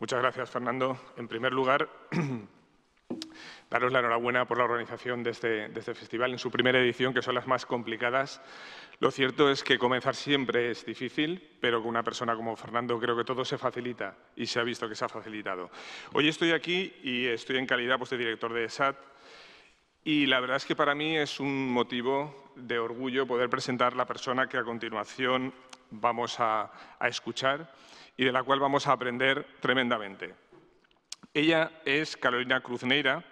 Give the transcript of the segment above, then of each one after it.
Muchas gracias, Fernando. En primer lugar, daros la enhorabuena por la organización este, de este, festival en su primera edición, que son las más complicadas. Lo cierto es que comenzar siempre es difícil, pero con una persona como Fernando creo que todo se facilita y se ha visto que se ha facilitado. Hoy estoy aquí y estoy en calidad pues, de director de SAT y la verdad es que para mí es un motivo de orgullo poder presentar la persona que a continuación vamos a escuchar y de la cual vamos a aprender tremendamente. Ella es Carolina Neira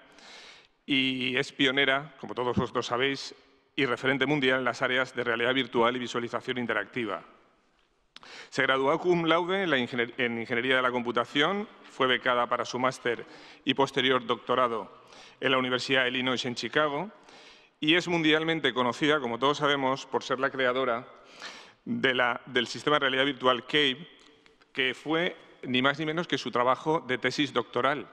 y es pionera, como todos vosotros sabéis, y referente mundial en las áreas de realidad virtual y visualización interactiva. Se graduó cum laude en, Ingeniería de la Computación, fue becada para su máster y posterior doctorado en la Universidad de Illinois en Chicago y es mundialmente conocida, como todos sabemos, por ser la creadora del sistema de realidad virtual CAVE, que fue ni más ni menos que su trabajo de tesis doctoral.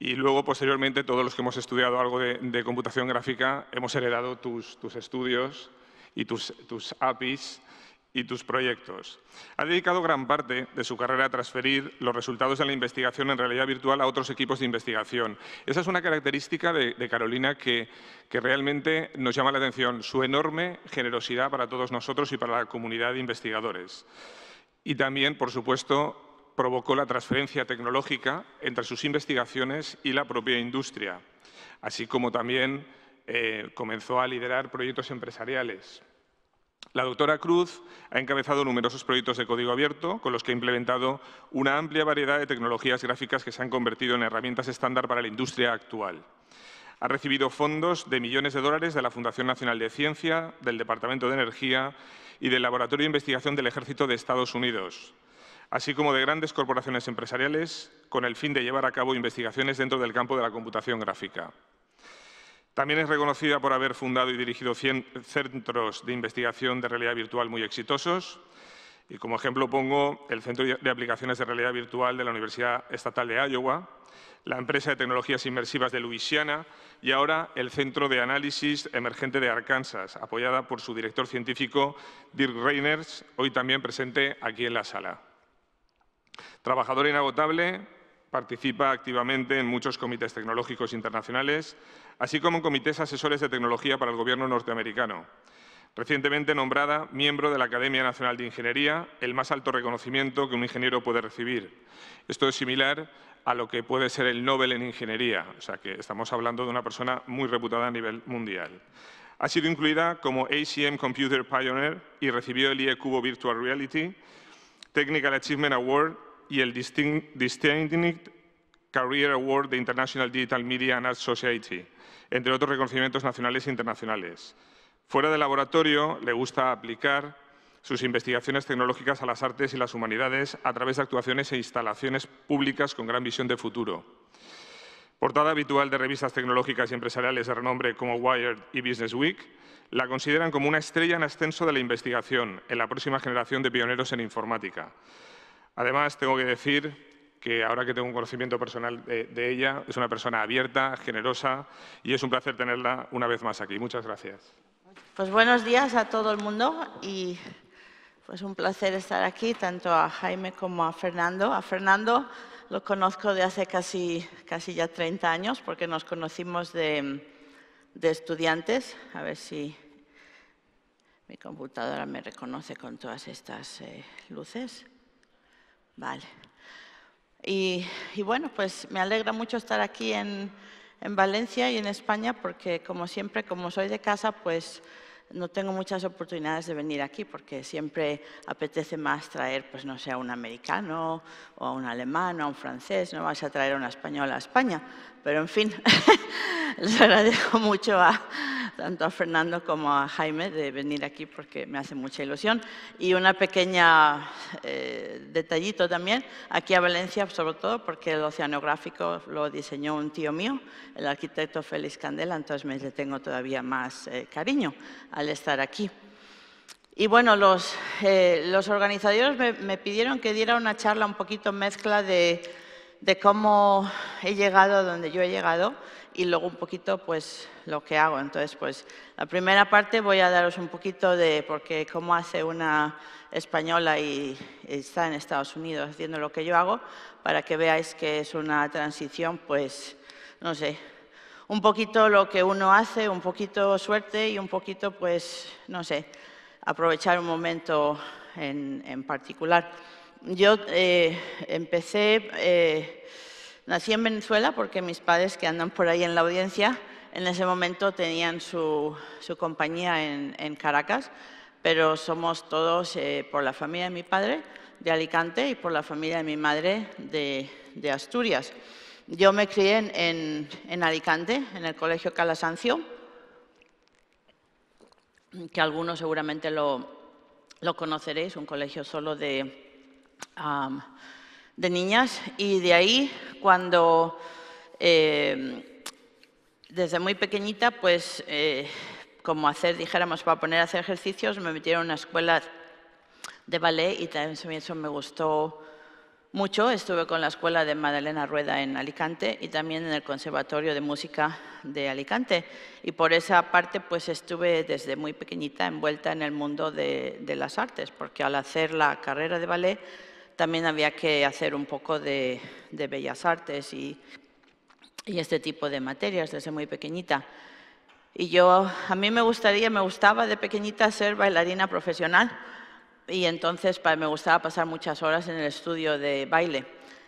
Y luego, posteriormente, todos los que hemos estudiado algo de, computación gráfica, hemos heredado tus, estudios y tus, APIs y tus proyectos. Ha dedicado gran parte de su carrera a transferir los resultados de la investigación en realidad virtual a otros equipos de investigación. Esa es una característica de, Carolina que, realmente nos llama la atención, su enorme generosidad para todos nosotros y para la comunidad de investigadores y también, por supuesto, provocó la transferencia tecnológica entre sus investigaciones y la propia industria, así como también eh, comenzó a liderar proyectos empresariales. La doctora Cruz ha encabezado numerosos proyectos de código abierto con los que ha implementado una amplia variedad de tecnologías gráficas que se han convertido en herramientas estándar para la industria actual. Ha recibido fondos de millones de dólares de la Fundación Nacional de Ciencia, del Departamento de Energía y del Laboratorio de Investigación del Ejército de Estados Unidos, así como de grandes corporaciones empresariales con el fin de llevar a cabo investigaciones dentro del campo de la computación gráfica. También es reconocida por haber fundado y dirigido centros de investigación de realidad virtual muy exitosos, y como ejemplo pongo el Centro de Aplicaciones de Realidad Virtual de la Universidad Estatal de Iowa, la empresa de tecnologías inmersivas de Luisiana y ahora el Centro de Análisis Emergente de Arkansas, apoyada por su director científico Dirk Reiners, hoy también presente aquí en la sala. Trabajador inagotable, participa activamente en muchos comités tecnológicos internacionales, así como en comités asesores de tecnología para el gobierno norteamericano recientemente nombrada miembro de la Academia Nacional de Ingeniería, el más alto reconocimiento que un ingeniero puede recibir. Esto es similar a lo que puede ser el Nobel en Ingeniería, o sea que estamos hablando de una persona muy reputada a nivel mundial. Ha sido incluida como ACM Computer Pioneer y recibió el IE Virtual Reality, Technical Achievement Award y el Distinguished Career Award de International Digital Media and Arts Society, entre otros reconocimientos nacionales e internacionales. Fuera del laboratorio, le gusta aplicar sus investigaciones tecnológicas a las artes y las humanidades a través de actuaciones e instalaciones públicas con gran visión de futuro. Portada habitual de revistas tecnológicas y empresariales de renombre como Wired y Business Week, la consideran como una estrella en ascenso de la investigación en la próxima generación de pioneros en informática. Además, tengo que decir que ahora que tengo un conocimiento personal de, de, ella, es una persona abierta, generosa y es un placer tenerla una vez más aquí. Muchas gracias. Pues buenos días a todo el mundo y pues un placer estar aquí, tanto a Jaime como a Fernando. A Fernando lo conozco de hace casi, casi ya 30 años porque nos conocimos de, estudiantes. A ver si mi computadora me reconoce con todas estas eh, luces. Vale. y bueno, pues me alegra mucho estar aquí en, en Valencia y en España porque, como siempre, como soy de casa, pues no tengo muchas oportunidades de venir aquí porque siempre apetece más traer, pues no sé, a un americano o a un alemán o a un francés, no vas a traer a un español a España, pero en fin, les agradezco mucho a, tanto a Fernando como a Jaime de venir aquí porque me hace mucha ilusión. Y una pequeña eh, detallito también, aquí a Valencia sobre todo porque el oceanográfico lo diseñó un tío mío, el arquitecto Félix Candela, entonces me le tengo todavía más eh, cariño estar aquí. Y bueno, los, eh, los organizadores me, pidieron que diera una charla un poquito mezcla de, cómo he llegado a donde yo he llegado y luego un poquito pues lo que hago. Entonces, pues la primera parte voy a daros un poquito de porque cómo hace una española y está en Estados Unidos haciendo lo que yo hago, para que veáis que es una transición, pues, no sé, un poquito lo que uno hace, un poquito suerte y un poquito, pues, no sé, aprovechar un momento en, particular. Yo eh, empecé, eh, nací en Venezuela porque mis padres que andan por ahí en la audiencia, en ese momento tenían su, compañía en, Caracas, pero somos todos eh, por la familia de mi padre de Alicante y por la familia de mi madre de Asturias. Yo me crié en, Alicante, en el Colegio Calasancio, que algunos seguramente lo, conoceréis, un colegio solo de, niñas. Y de ahí, cuando... Eh, desde muy pequeñita, pues, eh, como hacer, dijéramos, para poner a hacer ejercicios, me metieron en una escuela de ballet y también eso me gustó mucho. Estuve con la Escuela de Madalena Rueda en Alicante y también en el Conservatorio de Música de Alicante. Y por esa parte, pues estuve desde muy pequeñita envuelta en el mundo de, las artes, porque al hacer la carrera de ballet también había que hacer un poco de, bellas artes y, este tipo de materias desde muy pequeñita. Y yo, a mí me gustaría, me gustaba de pequeñita ser bailarina profesional, y entonces me gustaba pasar muchas horas en el estudio de baile.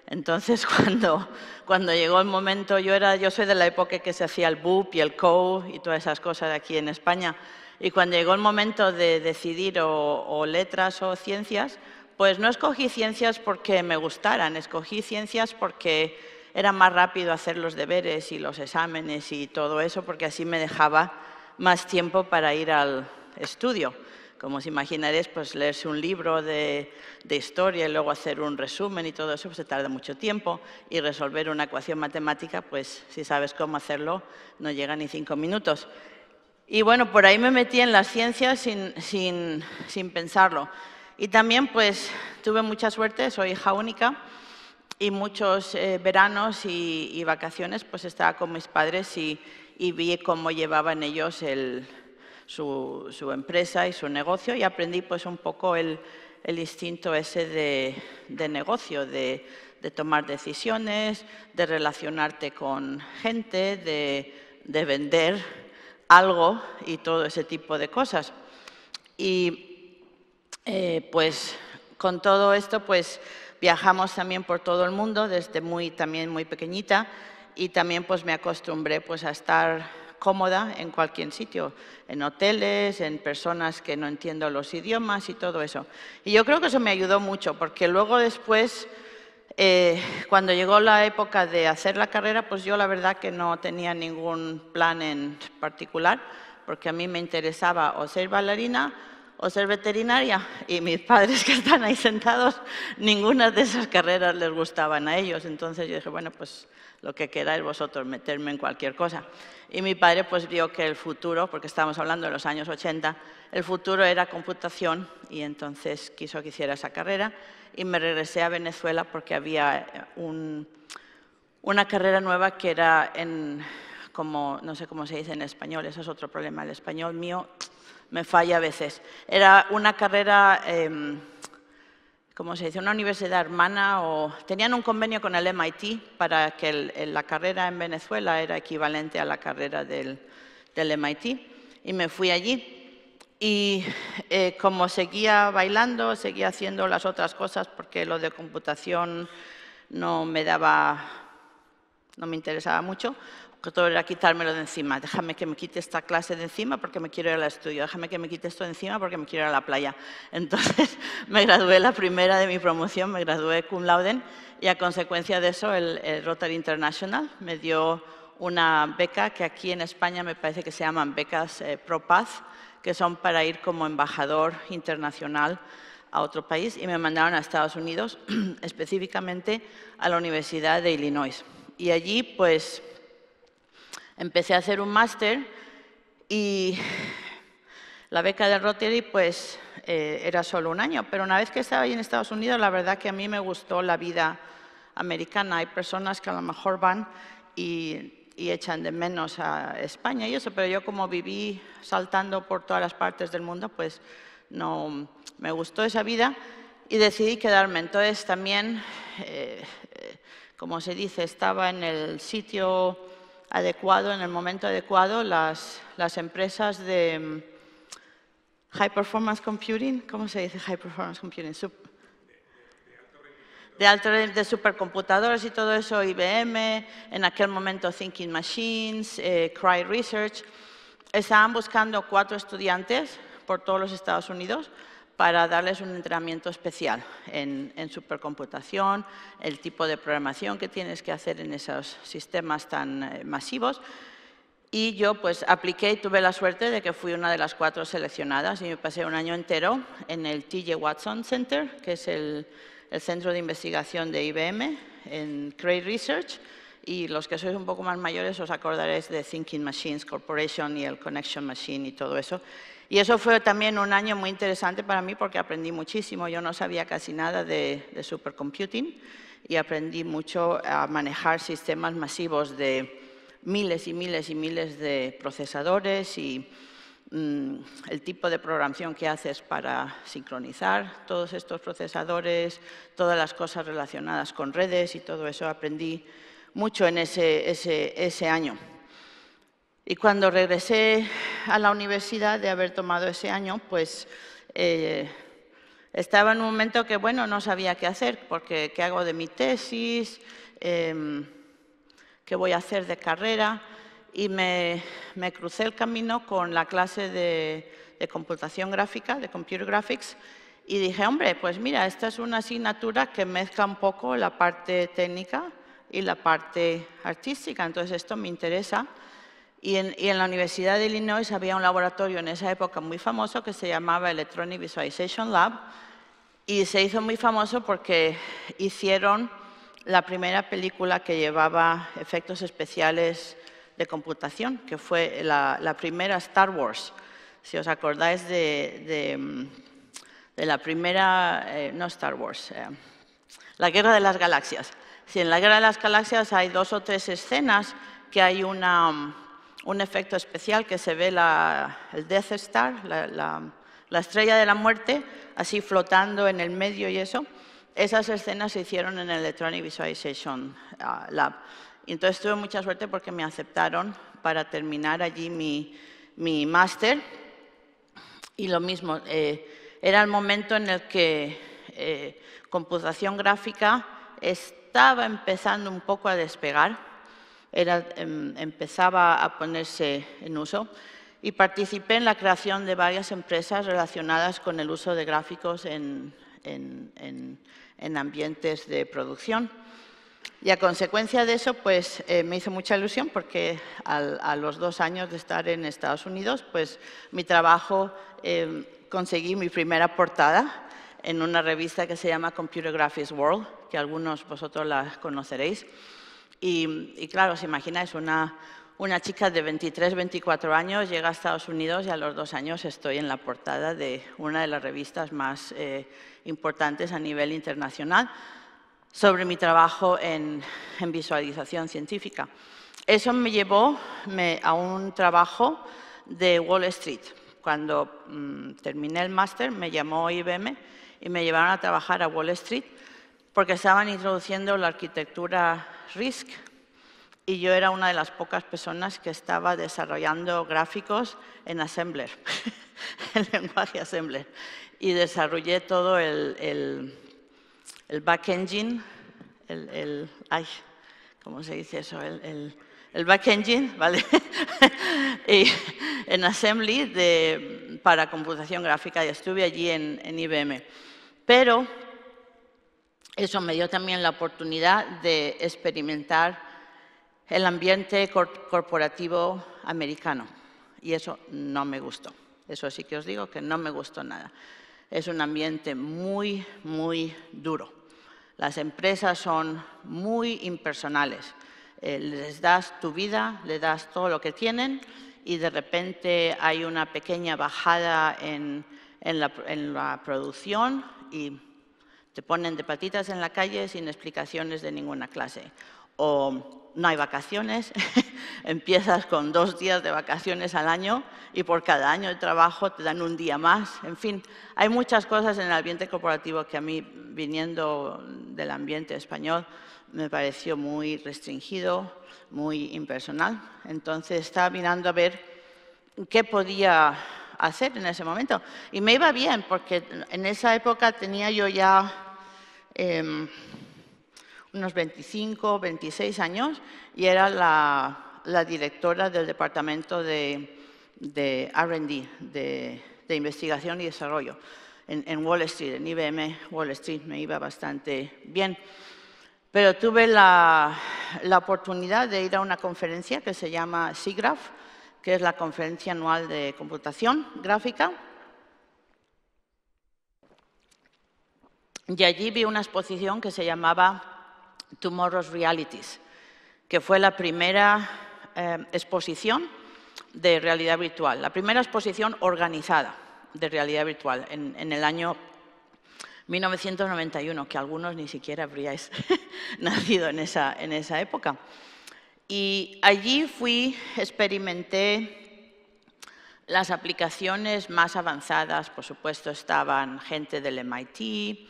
Entonces, cuando, llegó el momento, yo, era, yo soy de la época que se hacía el BUP y el CO y todas esas cosas aquí en España. Y cuando llegó el momento de decidir o, o letras o ciencias, pues no escogí ciencias porque me gustaran, escogí ciencias porque era más rápido hacer los deberes y los exámenes y todo eso, porque así me dejaba más tiempo para ir al estudio como os imaginaréis, pues leerse un libro de, de, historia y luego hacer un resumen y todo eso pues, se tarda mucho tiempo y resolver una ecuación matemática, pues si sabes cómo hacerlo, no llega ni cinco minutos. Y bueno, por ahí me metí en las ciencias sin, sin, sin pensarlo. Y también pues tuve mucha suerte, soy hija única y muchos eh, veranos y, y, vacaciones pues estaba con mis padres y, y vi cómo llevaban ellos el, su, empresa y su negocio y aprendí pues un poco el, instinto ese de, negocio, de, tomar decisiones, de relacionarte con gente, de, vender algo y todo ese tipo de cosas. Y eh, pues con todo esto pues viajamos también por todo el mundo desde muy también muy pequeñita y también pues me acostumbré pues a estar cómoda en cualquier sitio, en hoteles, en personas que no entiendo los idiomas y todo eso. Y yo creo que eso me ayudó mucho, porque luego después, eh, cuando llegó la época de hacer la carrera, pues yo la verdad que no tenía ningún plan en particular, porque a mí me interesaba o ser bailarina o ser veterinaria. Y mis padres que están ahí sentados, ninguna de esas carreras les gustaban a ellos. Entonces yo dije, bueno, pues lo que queráis vosotros, meterme en cualquier cosa. Y mi padre pues vio que el futuro, porque estábamos hablando de los años 80, el futuro era computación y entonces quiso que hiciera esa carrera y me regresé a Venezuela porque había eh, un, una carrera nueva que era en no sé cómo se dice en español, eso es otro problema, el español mío me falla a veces. Era una carrera, eh, ¿cómo se dice?, una universidad hermana o... Tenían un convenio con el MIT para que la carrera en Venezuela era equivalente a la carrera del, MIT y me fui allí. Y eh, como seguía bailando, seguía haciendo las otras cosas porque lo de computación no me daba, no me interesaba mucho, que todo era quitármelo de encima. Déjame que me quite esta clase de encima porque me quiero ir al estudio. Déjame que me quite esto de encima porque me quiero ir a la playa. Entonces me gradué la primera de mi promoción, me gradué cum laude y a consecuencia de eso el, Rotary International me dio una beca que aquí en España me parece que se llaman becas eh, ProPaz, que son para ir como embajador internacional a otro país y me mandaron a Estados Unidos, específicamente a la Universidad de Illinois. Y allí pues empecé a hacer un máster y la beca de Rotary pues eh, era solo un año, pero una vez que estaba ahí en Estados Unidos la verdad que a mí me gustó la vida americana. Hay personas que a lo mejor van y, echan de menos a España y eso, pero yo como viví saltando por todas las partes del mundo pues no me gustó esa vida y decidí quedarme. Entonces también, eh, eh, como se dice, estaba en el sitio adecuado, en el momento adecuado, las, las empresas de mm, High Performance Computing, ¿cómo se dice High Performance Computing? de, alto, de y todo eso, IBM, en aquel momento Thinking Machines, eh, Cry Research, estaban buscando cuatro estudiantes por todos los Estados Unidos para darles un entrenamiento especial en, supercomputación, el tipo de programación que tienes que hacer en esos sistemas tan eh, masivos. Y yo pues apliqué y tuve la suerte de que fui una de las cuatro seleccionadas y me pasé un año entero en el TJ Watson Center, que es el, el centro de investigación de IBM, en Cray Research, y los que sois un poco más mayores os acordaréis de Thinking Machines Corporation y el Connection Machine y todo eso, y eso fue también un año muy interesante para mí porque aprendí muchísimo. Yo no sabía casi nada de, supercomputing y aprendí mucho a manejar sistemas masivos de miles y miles y miles de procesadores y mm, el tipo de programación que haces para sincronizar todos estos procesadores, todas las cosas relacionadas con redes y todo eso aprendí mucho en ese año. Y cuando regresé a la universidad de haber tomado ese año, pues eh, estaba en un momento que, bueno, no sabía qué hacer, porque qué hago de mi tesis, em, qué voy a hacer de carrera, y me, crucé el camino con la clase de, de, computación gráfica, de computer graphics, y dije, hombre, pues mira, esta es una asignatura que mezcla un poco la parte técnica y la parte artística, entonces esto me interesa. Y en, la Universidad de Illinois había un laboratorio en esa época muy famoso que se llamaba Electronic Visualization Lab y se hizo muy famoso porque hicieron la primera película que llevaba efectos especiales de computación, que fue la, primera Star Wars. Si os acordáis de, la primera, eh, no Star Wars, eh, la Guerra de las Galaxias. Si en la Guerra de las Galaxias hay dos o tres escenas que hay una un efecto especial que se ve la, el Death Star, la, estrella de la muerte, así flotando en el medio y eso. Esas escenas se hicieron en el Electronic Visualization ah, Lab. Y entonces tuve mucha suerte porque me aceptaron para terminar allí mi máster. Y lo mismo, eh, era el momento en el que eh, computación gráfica estaba empezando un poco a despegar era, em, empezaba a ponerse en uso y participé en la creación de varias empresas relacionadas con el uso de gráficos en, en, en, ambientes de producción. Y a consecuencia de eso, pues eh, me hizo mucha ilusión porque a los dos años de estar en Estados Unidos, pues mi trabajo, em, conseguí mi primera portada en una revista que se llama Computer Graphics World, que algunos vosotros la conoceréis. Y, claro, os imagináis, una, una chica de 23, 24 años llega a Estados Unidos y a los dos años estoy en la portada de una de las revistas más eh, importantes a nivel internacional sobre mi trabajo en, visualización científica. Eso me llevó a un trabajo de Wall Street. Cuando mm, terminé el máster me llamó IBM y me llevaron a trabajar a Wall Street porque estaban introduciendo la arquitectura RISC y yo era una de las pocas personas que estaba desarrollando gráficos en Assembler, en lenguaje Assembler. Y desarrollé todo el, back engine, el, ¿cómo se dice eso? El, back engine, ¿vale? y en Assembly de, para computación gráfica y estuve allí en, en IBM. Pero eso me dio también la oportunidad de experimentar el ambiente corporativo americano y eso no me gustó. Eso sí que os digo que no me gustó nada. Es un ambiente muy, muy duro. Las empresas son muy impersonales. Eh, les das tu vida, les das todo lo que tienen y de repente hay una pequeña bajada en, la, en la producción y te ponen de patitas en la calle sin explicaciones de ninguna clase. O no hay vacaciones, empiezas con dos días de vacaciones al año y por cada año de trabajo te dan un día más. En fin, hay muchas cosas en el ambiente corporativo que a mí, viniendo del ambiente español, me pareció muy restringido, muy impersonal. Entonces estaba mirando a ver qué podía hacer en ese momento. Y me iba bien, porque en esa época tenía yo ya Em, unos 25, 26 años y era la, directora del departamento de, R&D, de, investigación y desarrollo, en, Wall Street, en IBM Wall Street, me iba bastante bien. Pero tuve la, la oportunidad de ir a una conferencia que se llama SIGGRAPH, que es la conferencia anual de computación gráfica, Y allí vi una exposición que se llamaba Tomorrow's Realities, que fue la primera eh, exposición de realidad virtual, la primera exposición organizada de realidad virtual en, el año 1991, que algunos ni siquiera habríais nacido en esa, en esa época. Y allí fui, experimenté las aplicaciones más avanzadas, por supuesto, estaban gente del MIT,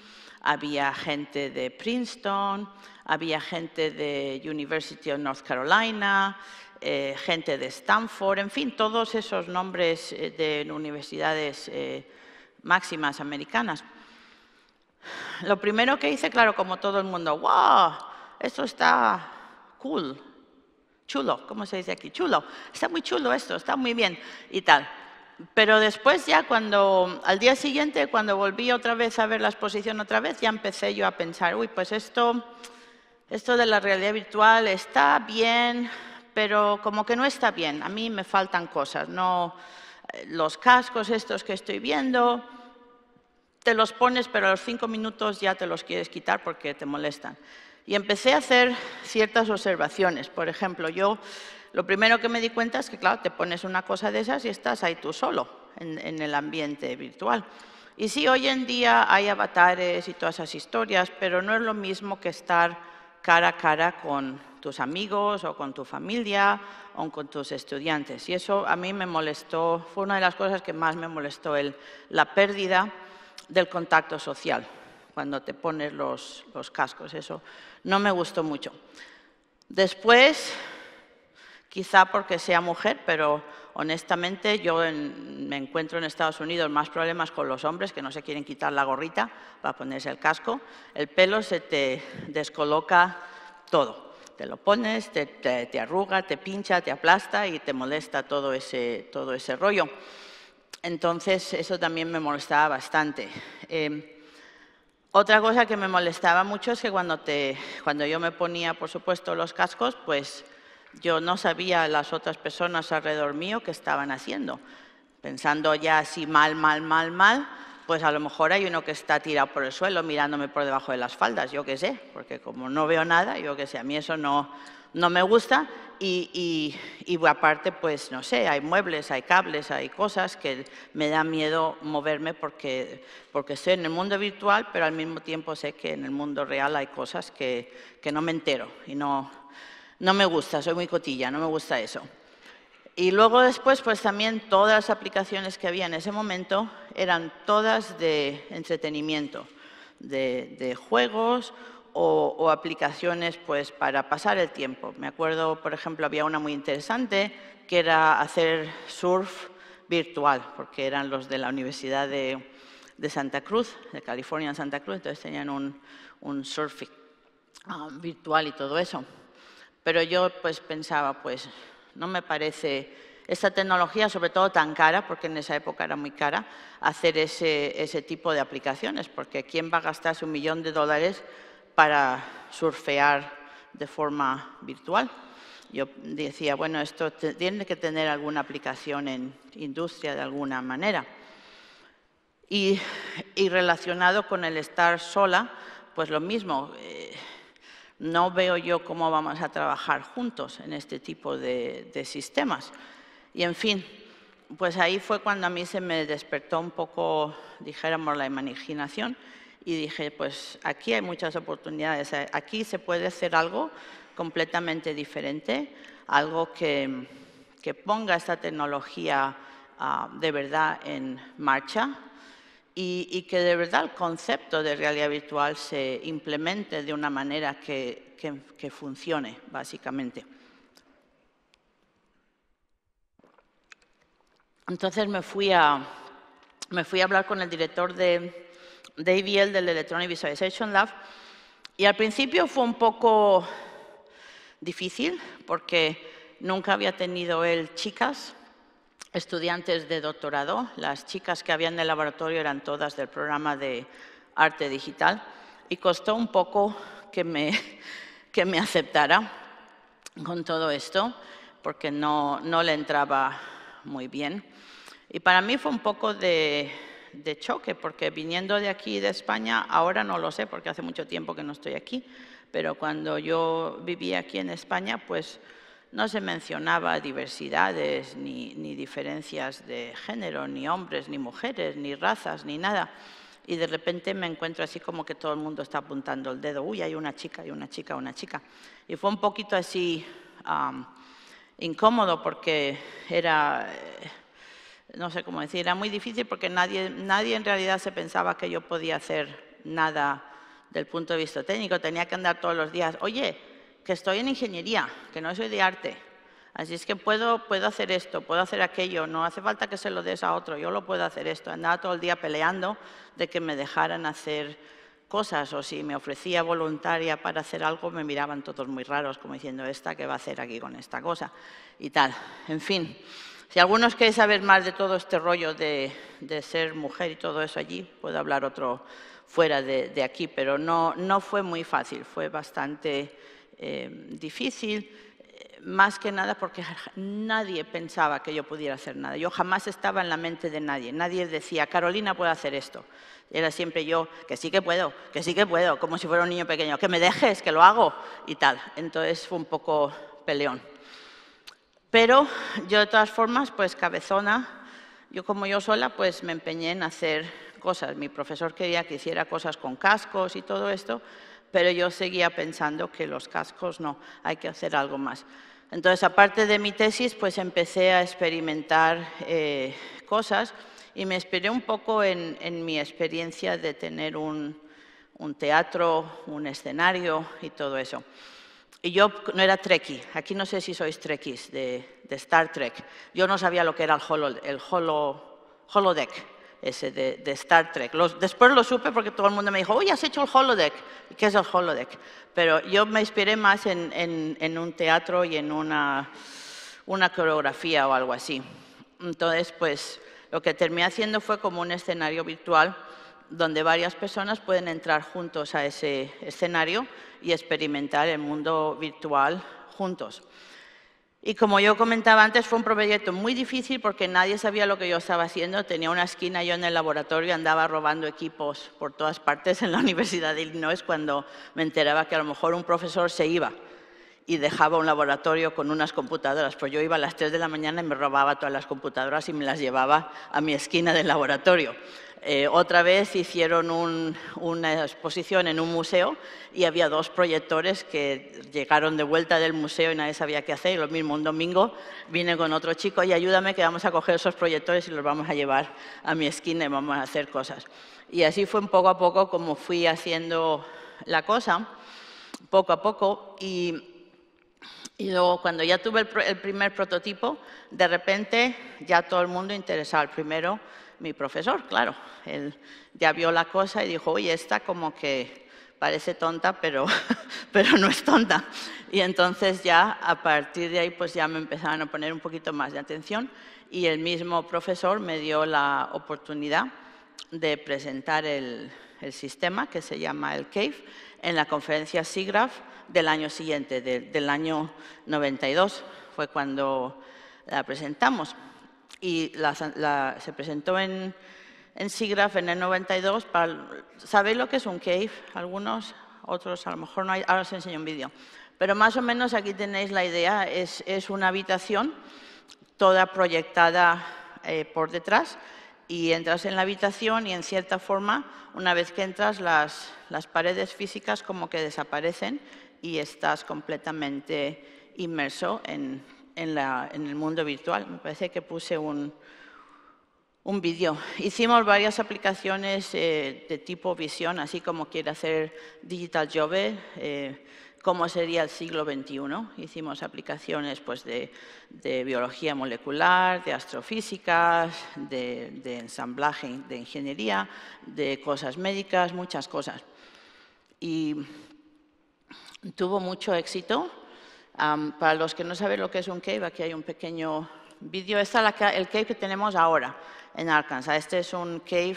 había gente de Princeton, había gente de University of North Carolina, eh, gente de Stanford, en fin, todos esos nombres eh, de universidades eh, máximas americanas. Lo primero que hice, claro, como todo el mundo, wow, esto está cool, chulo, ¿cómo se dice aquí? Chulo, está muy chulo esto, está muy bien y tal. Pero después ya cuando, al día siguiente, cuando volví otra vez a ver la exposición otra vez, ya empecé yo a pensar, uy, pues esto, esto de la realidad virtual está bien, pero como que no está bien. A mí me faltan cosas, no los cascos estos que estoy viendo, te los pones, pero a los cinco minutos ya te los quieres quitar porque te molestan. Y empecé a hacer ciertas observaciones. Por ejemplo, yo lo primero que me di cuenta es que, claro, te pones una cosa de esas y estás ahí tú solo, en, el ambiente virtual. Y sí, hoy en día hay avatares y todas esas historias, pero no es lo mismo que estar cara a cara con tus amigos o con tu familia o con tus estudiantes. Y eso a mí me molestó, fue una de las cosas que más me molestó, el, la pérdida del contacto social cuando te pones los, los cascos. Eso no me gustó mucho. Después, quizá porque sea mujer, pero honestamente yo me encuentro en Estados Unidos más problemas con los hombres que no se quieren quitar la gorrita para ponerse el casco. El pelo se te descoloca todo. Te lo pones, te, arruga, te pincha, te aplasta y te molesta todo ese, todo ese rollo. Entonces eso también me molestaba bastante. Em, otra cosa que me molestaba mucho es que cuando, te, cuando yo me ponía, por supuesto, los cascos, pues yo no sabía las otras personas alrededor mío qué estaban haciendo. Pensando ya así mal, mal, mal, mal, pues a lo mejor hay uno que está tirado por el suelo mirándome por debajo de las faldas, yo qué sé, porque como no veo nada, yo qué sé, a mí eso no, no me gusta. Y, y, aparte, pues no sé, hay muebles, hay cables, hay cosas que me da miedo moverme porque, porque estoy en el mundo virtual, pero al mismo tiempo sé que en el mundo real hay cosas que, que no me entero y no, no me gusta, soy muy cotilla, no me gusta eso. Y luego después, pues también todas las aplicaciones que había en ese momento eran todas de entretenimiento, de, juegos o, aplicaciones pues para pasar el tiempo. Me acuerdo, por ejemplo, había una muy interesante que era hacer surf virtual, porque eran los de la Universidad de, Santa Cruz, de California en Santa Cruz, entonces tenían un, un surfing ah, virtual y todo eso. Pero yo pues pensaba, pues no me parece esta tecnología, sobre todo tan cara, porque en esa época era muy cara, hacer ese, tipo de aplicaciones, porque ¿quién va a gastarse un millón de dólares para surfear de forma virtual? Yo decía, bueno, esto tiene que tener alguna aplicación en industria de alguna manera. Y, relacionado con el estar sola, pues lo mismo. Eh, no veo yo cómo vamos a trabajar juntos en este tipo de, sistemas. Y en fin, pues ahí fue cuando a mí se me despertó un poco, dijéramos, la imaginación y dije, pues aquí hay muchas oportunidades, aquí se puede hacer algo completamente diferente, algo que, ponga esta tecnología ah, de verdad en marcha, y, que de verdad el concepto de realidad virtual se implemente de una manera que, funcione, básicamente. Entonces me fui a, me fui a hablar con el director de, de del Electronic Visualization Lab, y al principio fue un poco difícil porque nunca había tenido él chicas estudiantes de doctorado. Las chicas que habían en el laboratorio eran todas del programa de arte digital y costó un poco que me, que me aceptara con todo esto porque no, no le entraba muy bien. Y para mí fue un poco de, de choque, porque viniendo de aquí, de España, ahora no lo sé, porque hace mucho tiempo que no estoy aquí, pero cuando yo vivía aquí en España, pues no se mencionaba diversidades, ni, diferencias de género, ni hombres, ni mujeres, ni razas, ni nada. Y de repente me encuentro así como que todo el mundo está apuntando el dedo. Uy, hay una chica, hay una chica, una chica. Y fue un poquito así incómodo porque era... Eh, no sé cómo decir, era muy difícil porque nadie, nadie en realidad se pensaba que yo podía hacer nada del punto de vista técnico. Tenía que andar todos los días, oye, que estoy en ingeniería, que no soy de arte. Así es que puedo, puedo hacer esto, puedo hacer aquello, no hace falta que se lo des a otro, yo lo puedo hacer esto. Andaba todo el día peleando de que me dejaran hacer cosas o si me ofrecía voluntaria para hacer algo me miraban todos muy raros como diciendo esta qué va a hacer aquí con esta cosa y tal. En fin, si algunos queréis saber más de todo este rollo de, de ser mujer y todo eso allí, puedo hablar otro fuera de, de aquí, pero no, no fue muy fácil, fue bastante eh, difícil, eh, más que nada porque nadie pensaba que yo pudiera hacer nada. Yo jamás estaba en la mente de nadie. Nadie decía, Carolina puede hacer esto. Era siempre yo, que sí que puedo, que sí que puedo, como si fuera un niño pequeño, que me dejes, que lo hago y tal. Entonces fue un poco peleón. Pero yo de todas formas, pues cabezona, yo como yo sola, pues me empeñé en hacer cosas. Mi profesor quería que hiciera cosas con cascos y todo esto, pero yo seguía pensando que los cascos no, hay que hacer algo más. Entonces, aparte de mi tesis, pues empecé a experimentar eh, cosas y me esperé un poco en, mi experiencia de tener un, teatro, un escenario y todo eso. Y yo no era trekkie, aquí no sé si sois trekkies de, Star Trek, yo no sabía lo que era el, holodeck, ese de, Star Trek. después lo supe porque todo el mundo me dijo, oye, has hecho el holodeck. ¿Qué es el holodeck? Pero yo me inspiré más en, un teatro y en una, una coreografía o algo así. Entonces, pues lo que terminé haciendo fue como un escenario virtual donde varias personas pueden entrar juntos a ese escenario y experimentar el mundo virtual juntos. Y como yo comentaba antes, fue un proyecto muy difícil porque nadie sabía lo que yo estaba haciendo. Tenía una esquina yo en el laboratorio, andaba robando equipos por todas partes en la Universidad de Illinois cuando me enteraba que a lo mejor un profesor se iba y dejaba un laboratorio con unas computadoras. Pues yo iba a las 3 de la mañana y me robaba todas las computadoras y me las llevaba a mi esquina del laboratorio. Eh, otra vez hicieron una exposición en un museo y había dos proyectores que llegaron de vuelta del museo y nadie sabía qué hacer. Y lo mismo un domingo vine con otro chico y ayúdame que vamos a coger esos proyectores y los vamos a llevar a mi esquina y vamos a hacer cosas. Y así fue poco a poco como fui haciendo la cosa, poco a poco. Y luego, cuando ya tuve el, primer prototipo, de repente ya todo el mundo interesaba El primero mi profesor, claro. Él ya vio la cosa y dijo, oye, esta como que parece tonta, pero, pero no es tonta. Y entonces ya a partir de ahí pues ya me empezaron a poner un poquito más de atención y el mismo profesor me dio la oportunidad de presentar el, sistema que se llama el CAVE en la conferencia SIGGRAPH del año siguiente, del año 92, fue cuando la presentamos y se presentó en, en SIGGRAPH en el 92. ¿Sabéis lo que es un CAVE? Algunos, otros a lo mejor no hay. Ahora os enseño un vídeo. Pero más o menos aquí tenéis la idea. Es, una habitación toda proyectada eh, por detrás y entras en la habitación y en cierta forma, una vez que entras, las, las paredes físicas como que desaparecen y estás completamente inmerso en, en, el mundo virtual. Me parece que puse un, un vídeo. Hicimos varias aplicaciones eh, de tipo visión, así como quiere hacer Digital jove eh, cómo sería el siglo XXI. Hicimos aplicaciones pues, de, biología molecular, de astrofísica, de, de ensamblaje de ingeniería, de cosas médicas, muchas cosas. Y tuvo mucho éxito para los que no saben lo que es un cave, aquí hay un pequeño vídeo. Este es el cave que tenemos ahora en Arkansas. Este es un cave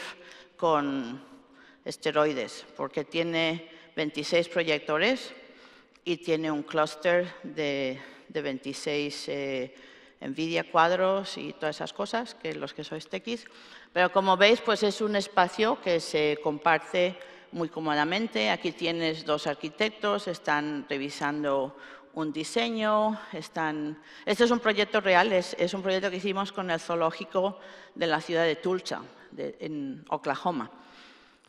con esteroides, porque tiene 26 proyectores y tiene un clúster de, 26 eh, NVIDIA cuadros y todas esas cosas, que los que sois techis. Pero como veis, pues es un espacio que se comparte muy cómodamente. Aquí tienes dos arquitectos, están revisando un diseño, están... Este es un proyecto real, es, un proyecto que hicimos con el zoológico de la ciudad de Tulsa, en Oklahoma.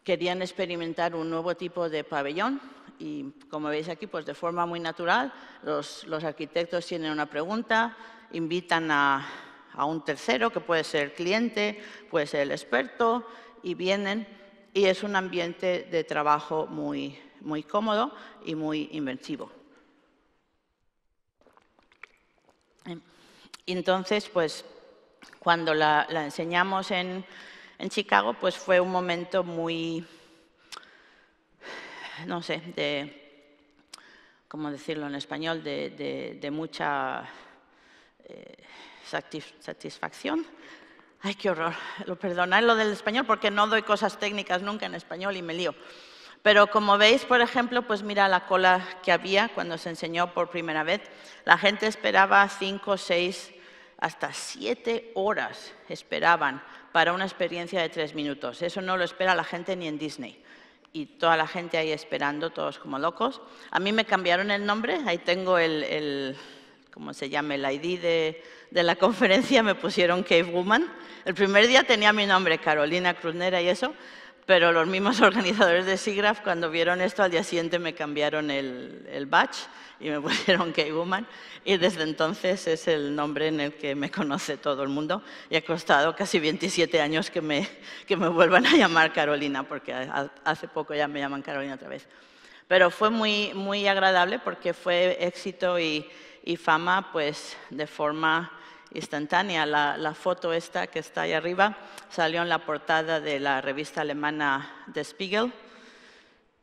Querían experimentar un nuevo tipo de pabellón y, como veis aquí, pues de forma muy natural, los, arquitectos tienen una pregunta, invitan a, un tercero, que puede ser cliente, puede ser el experto, y vienen y es un ambiente de trabajo muy, muy cómodo y muy inventivo. Y entonces, pues, cuando la, enseñamos en, Chicago, pues fue un momento muy, no sé, de, ¿cómo decirlo en español?, de, mucha eh, satisfacción. Ay, qué horror. Lo perdonad lo del español porque no doy cosas técnicas nunca en español y me lío. Pero como veis, por ejemplo, pues mira la cola que había cuando se enseñó por primera vez. La gente esperaba cinco seis hasta siete horas esperaban para una experiencia de tres minutos. Eso no lo espera la gente ni en Disney. Y toda la gente ahí esperando, todos como locos. A mí me cambiaron el nombre, ahí tengo el, se llama? El ID de, la conferencia, me pusieron Cave Woman. El primer día tenía mi nombre, Carolina Cruznera y eso, pero los mismos organizadores de SIGGRAPH cuando vieron esto al día siguiente me cambiaron el, el batch y me pusieron k y desde entonces es el nombre en el que me conoce todo el mundo y ha costado casi 27 años que me, que me vuelvan a llamar Carolina porque hace poco ya me llaman Carolina otra vez. Pero fue muy, muy agradable porque fue éxito y, y fama pues de forma instantánea. La, foto esta que está ahí arriba salió en la portada de la revista alemana de Spiegel.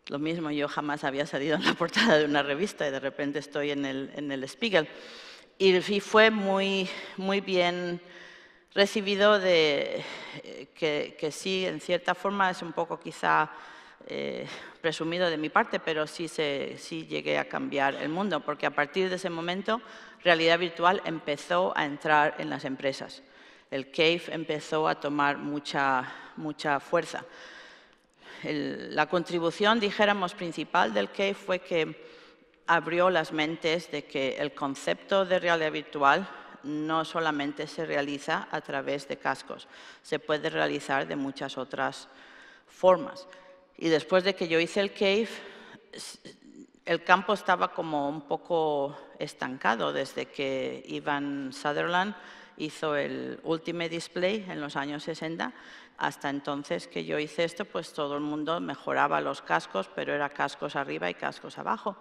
Lo mismo, yo jamás había salido en la portada de una revista y de repente estoy en el, en el Spiegel. Y, y, fue muy, muy bien recibido de eh, que sí, en cierta forma es un poco quizá eh, presumido de mi parte, pero sí, sí llegué a cambiar el mundo, porque a partir de ese momento realidad virtual empezó a entrar en las empresas. El CAVE empezó a tomar mucha, fuerza. la contribución, dijéramos, principal del CAVE fue que abrió las mentes de que el concepto de realidad virtual no solamente se realiza a través de cascos, se puede realizar de muchas otras formas y después de que yo hice el cave, el campo estaba como un poco estancado desde que Ivan Sutherland hizo el último Display en los años 60. Hasta entonces que yo hice esto, pues todo el mundo mejoraba los cascos, pero era cascos arriba y cascos abajo.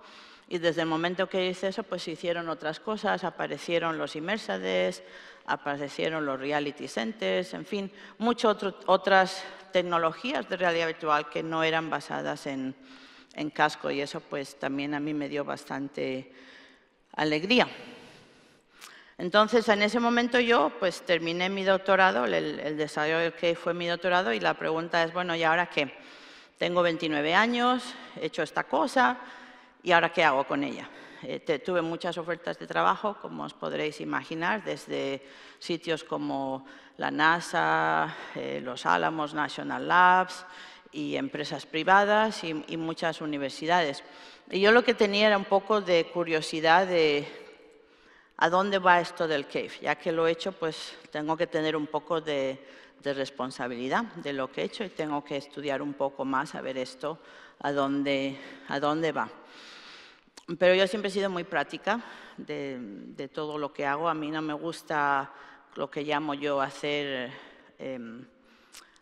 Y desde el momento que hice eso, pues se hicieron otras cosas, aparecieron los Immersades, aparecieron los reality centers, en fin, muchas otras tecnologías de realidad virtual que no eran basadas en, casco y eso pues también a mí me dio bastante alegría. Entonces, en ese momento yo pues terminé mi doctorado, el, el, desarrollo que fue mi doctorado y la pregunta es, bueno, ¿y ahora qué? Tengo 29 años, he hecho esta cosa y ahora qué hago con ella. Este, tuve muchas ofertas de trabajo, como os podréis imaginar, desde sitios como la NASA, eh, Los Álamos, National Labs y empresas privadas y, muchas universidades. Y yo lo que tenía era un poco de curiosidad de a dónde va esto del CAFE. Ya que lo he hecho, pues tengo que tener un poco de, de responsabilidad de lo que he hecho y tengo que estudiar un poco más a ver esto, a dónde, a dónde va pero yo siempre he sido muy práctica de, todo lo que hago. A mí no me gusta lo que llamo yo hacer em,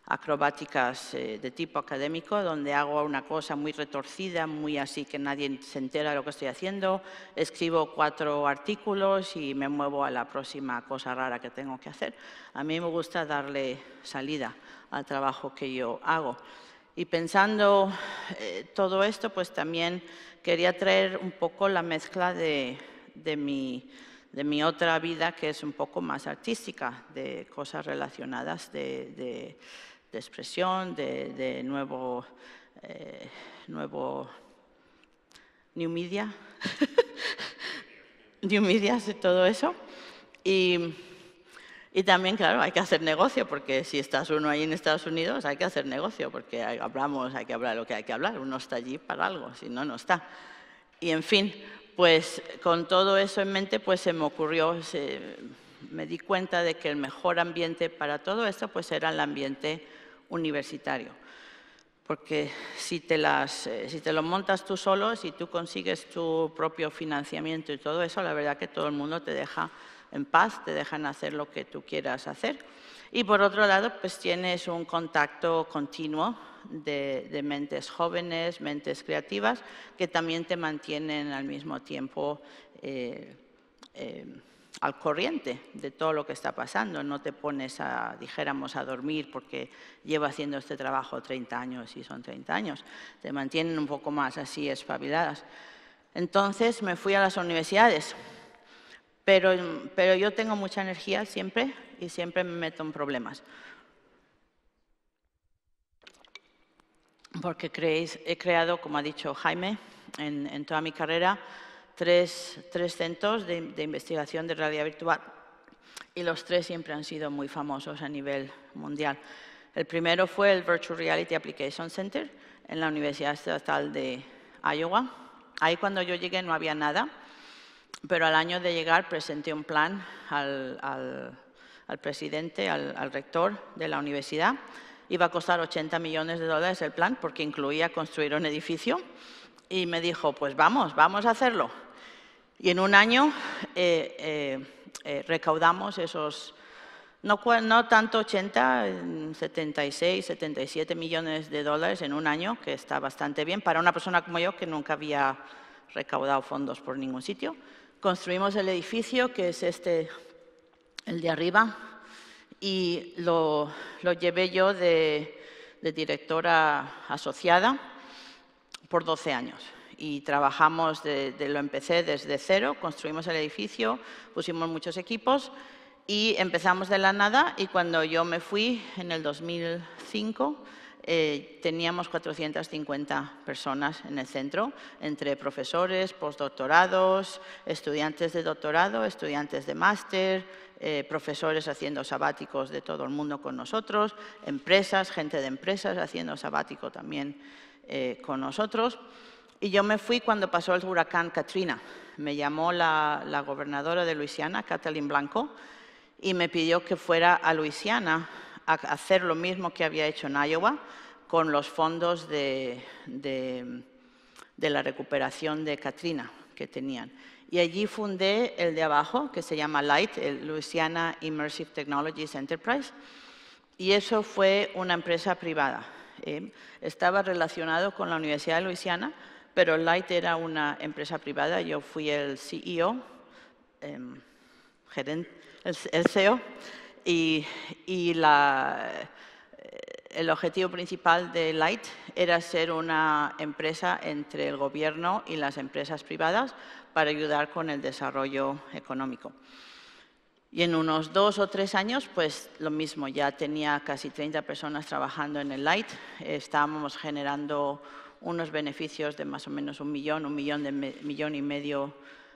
acrobáticas eh, de tipo académico, donde hago una cosa muy retorcida, muy así que nadie se entera de lo que estoy haciendo. Escribo cuatro artículos y me muevo a la próxima cosa rara que tengo que hacer. A mí me gusta darle salida al trabajo que yo hago. Y pensando eh, todo esto, pues también quería traer un poco la mezcla de, mi, otra vida, que es un poco más artística, de cosas relacionadas de, expresión, de, nuevo, eh, nuevo New Media, New Media, todo eso. Y y también, claro, hay que hacer negocio, porque si estás uno ahí en Estados Unidos, hay que hacer negocio, porque hablamos, hay que hablar lo que hay que hablar. Uno está allí para algo, si no, no está. Y en fin, pues con todo eso en mente, pues se me ocurrió, me di cuenta de que el mejor ambiente para todo esto, pues era el ambiente universitario. Porque si te, las, eh, si te lo montas tú solo, si tú consigues tu propio financiamiento y todo eso, la verdad que todo el mundo te deja en paz, te dejan hacer lo que tú quieras hacer. Y por otro lado, pues tienes un contacto continuo de, mentes jóvenes, mentes creativas, que también te mantienen al mismo tiempo eh, eh, al corriente de todo lo que está pasando. No te pones a, dijéramos, a dormir porque lleva haciendo este trabajo 30 años y son 30 años. Te mantienen un poco más así espabiladas. Entonces me fui a las universidades Mm, pero, yo tengo mucha energía siempre y siempre me meto en problemas. Porque creéis, he creado, como ha dicho Jaime, en, toda mi carrera, tres, centros de, de investigación de realidad virtual y los tres siempre han sido muy famosos a nivel mundial. El primero fue el Virtual Reality Application Center en la Universidad Estatal de Iowa. Ahí cuando yo llegué no había nada pero al año de llegar presenté un plan al, presidente, al, rector de la universidad. Iba a costar 80 millones de dólares el plan porque incluía construir un edificio y me dijo, pues vamos, vamos a hacerlo. Y en un año eh, eh, eh, recaudamos esos, no tanto 80, 76, 77 millones de dólares en un año, que está bastante bien para una persona como yo que nunca había recaudado fondos por ningún sitio construimos el edificio, que es este, el de arriba, y lo, lo llevé yo de, directora asociada por 12 años y trabajamos, de, lo empecé desde cero, construimos el edificio, pusimos muchos equipos y empezamos de la nada y cuando yo me fui en el 2005 eh, teníamos 450 personas en el centro, entre profesores, postdoctorados, estudiantes de doctorado, estudiantes de máster, eh, profesores haciendo sabáticos de todo el mundo con nosotros, empresas, gente de empresas haciendo sabático también eh, con nosotros. Y yo me fui cuando pasó el huracán Katrina. Me llamó la, gobernadora de Luisiana, Kathleen Blanco, y me pidió que fuera a Luisiana a hacer lo mismo que había hecho en Iowa con los fondos de, de, la recuperación de Katrina que tenían. Y allí fundé el de abajo, que se llama LIGHT, el Louisiana Immersive Technologies Enterprise, y eso fue una empresa privada. ¿eh? estaba relacionado con la Universidad de Louisiana, pero Light era una empresa privada. Yo fui el CEO, em, el CEO, y, eh, el objetivo principal de Light era ser una empresa entre el gobierno y las empresas privadas para ayudar con el desarrollo económico. Y en unos dos o tres años, pues lo mismo, ya tenía casi 30 personas trabajando en el Light, estábamos generando unos beneficios de más o menos un millón, un millón y medio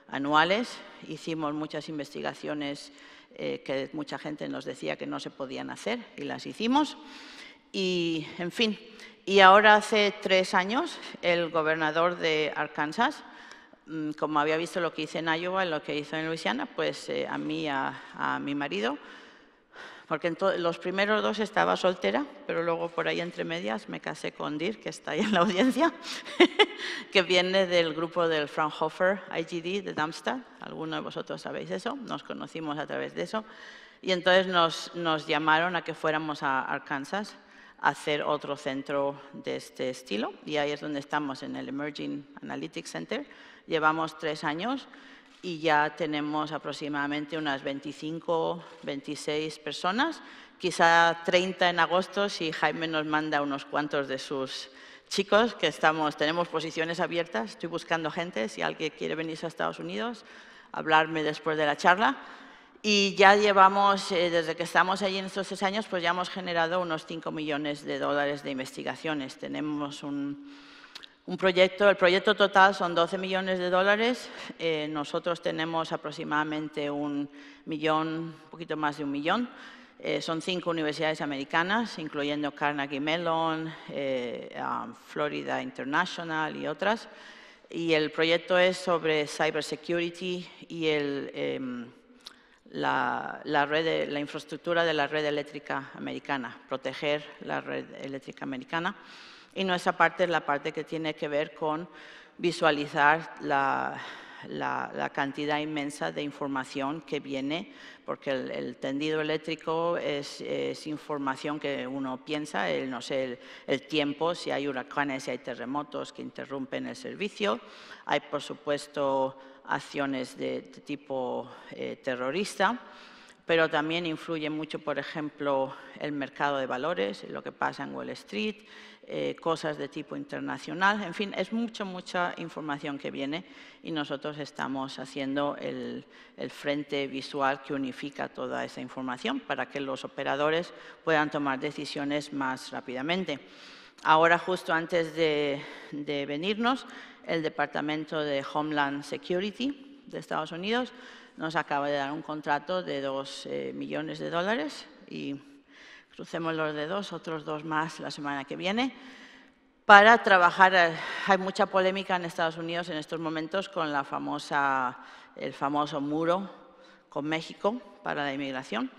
anuales, hicimos muchas investigaciones eh, que mucha gente nos decía que no se podían hacer y las hicimos. Y, en fin, y ahora hace tres años el gobernador de Arkansas, mm, como había visto lo que hice en Iowa y lo que hizo en Luisiana, pues eh, a mí, a mi marido, porque los primeros dos estaba soltera, pero luego por ahí entre medias me casé con Dir, que está ahí en la audiencia, que viene del grupo del Fraunhofer IGD de Darmstadt. Alguno de vosotros sabéis eso, nos conocimos a través de eso. Y entonces nos, nos llamaron a que fuéramos a Arkansas a hacer otro centro de este estilo. Y ahí es donde estamos, en el Emerging Analytics Center. Llevamos tres años y ya tenemos aproximadamente unas 25, 26 personas, quizá 30 en agosto si Jaime nos manda unos cuantos de sus chicos que estamos, tenemos posiciones abiertas, estoy buscando gente, si alguien quiere venir a Estados Unidos, hablarme después de la charla. Y ya llevamos, eh, desde que estamos allí en estos tres años, pues ya hemos generado unos 5 millones de dólares de investigaciones. Tenemos un, un proyecto, el proyecto total son 12 millones de dólares. Eh, nosotros tenemos aproximadamente un millón, un poquito más de un millón. Eh, son cinco universidades americanas, incluyendo Carnegie Mellon, eh, um, Florida International y otras. Y el proyecto es sobre cybersecurity y em, la, la infraestructura de la red eléctrica americana, proteger la red eléctrica americana. Y nuestra parte es la parte que tiene que ver con visualizar la, cantidad inmensa de información que viene, porque el, tendido eléctrico es, información que uno piensa, el, no sé, el, tiempo, si hay huracanes, si hay terremotos que interrumpen el servicio. Hay, por supuesto, acciones de, tipo eh, terrorista, pero también influye mucho, por ejemplo, el mercado de valores, lo que pasa en Wall Street, eh, cosas de tipo internacional. En fin, es mucha, mucha información que viene y nosotros estamos haciendo el, el frente visual que unifica toda esa información para que los operadores puedan tomar decisiones más rápidamente. Ahora, justo antes de, de, venirnos, el Departamento de Homeland Security de Estados Unidos nos acaba de dar un contrato de 2 eh, millones de dólares y crucemos los dedos, otros dos más la semana que viene, para trabajar. Eh, hay mucha polémica en Estados Unidos en estos momentos con el famoso muro con México para la inmigración.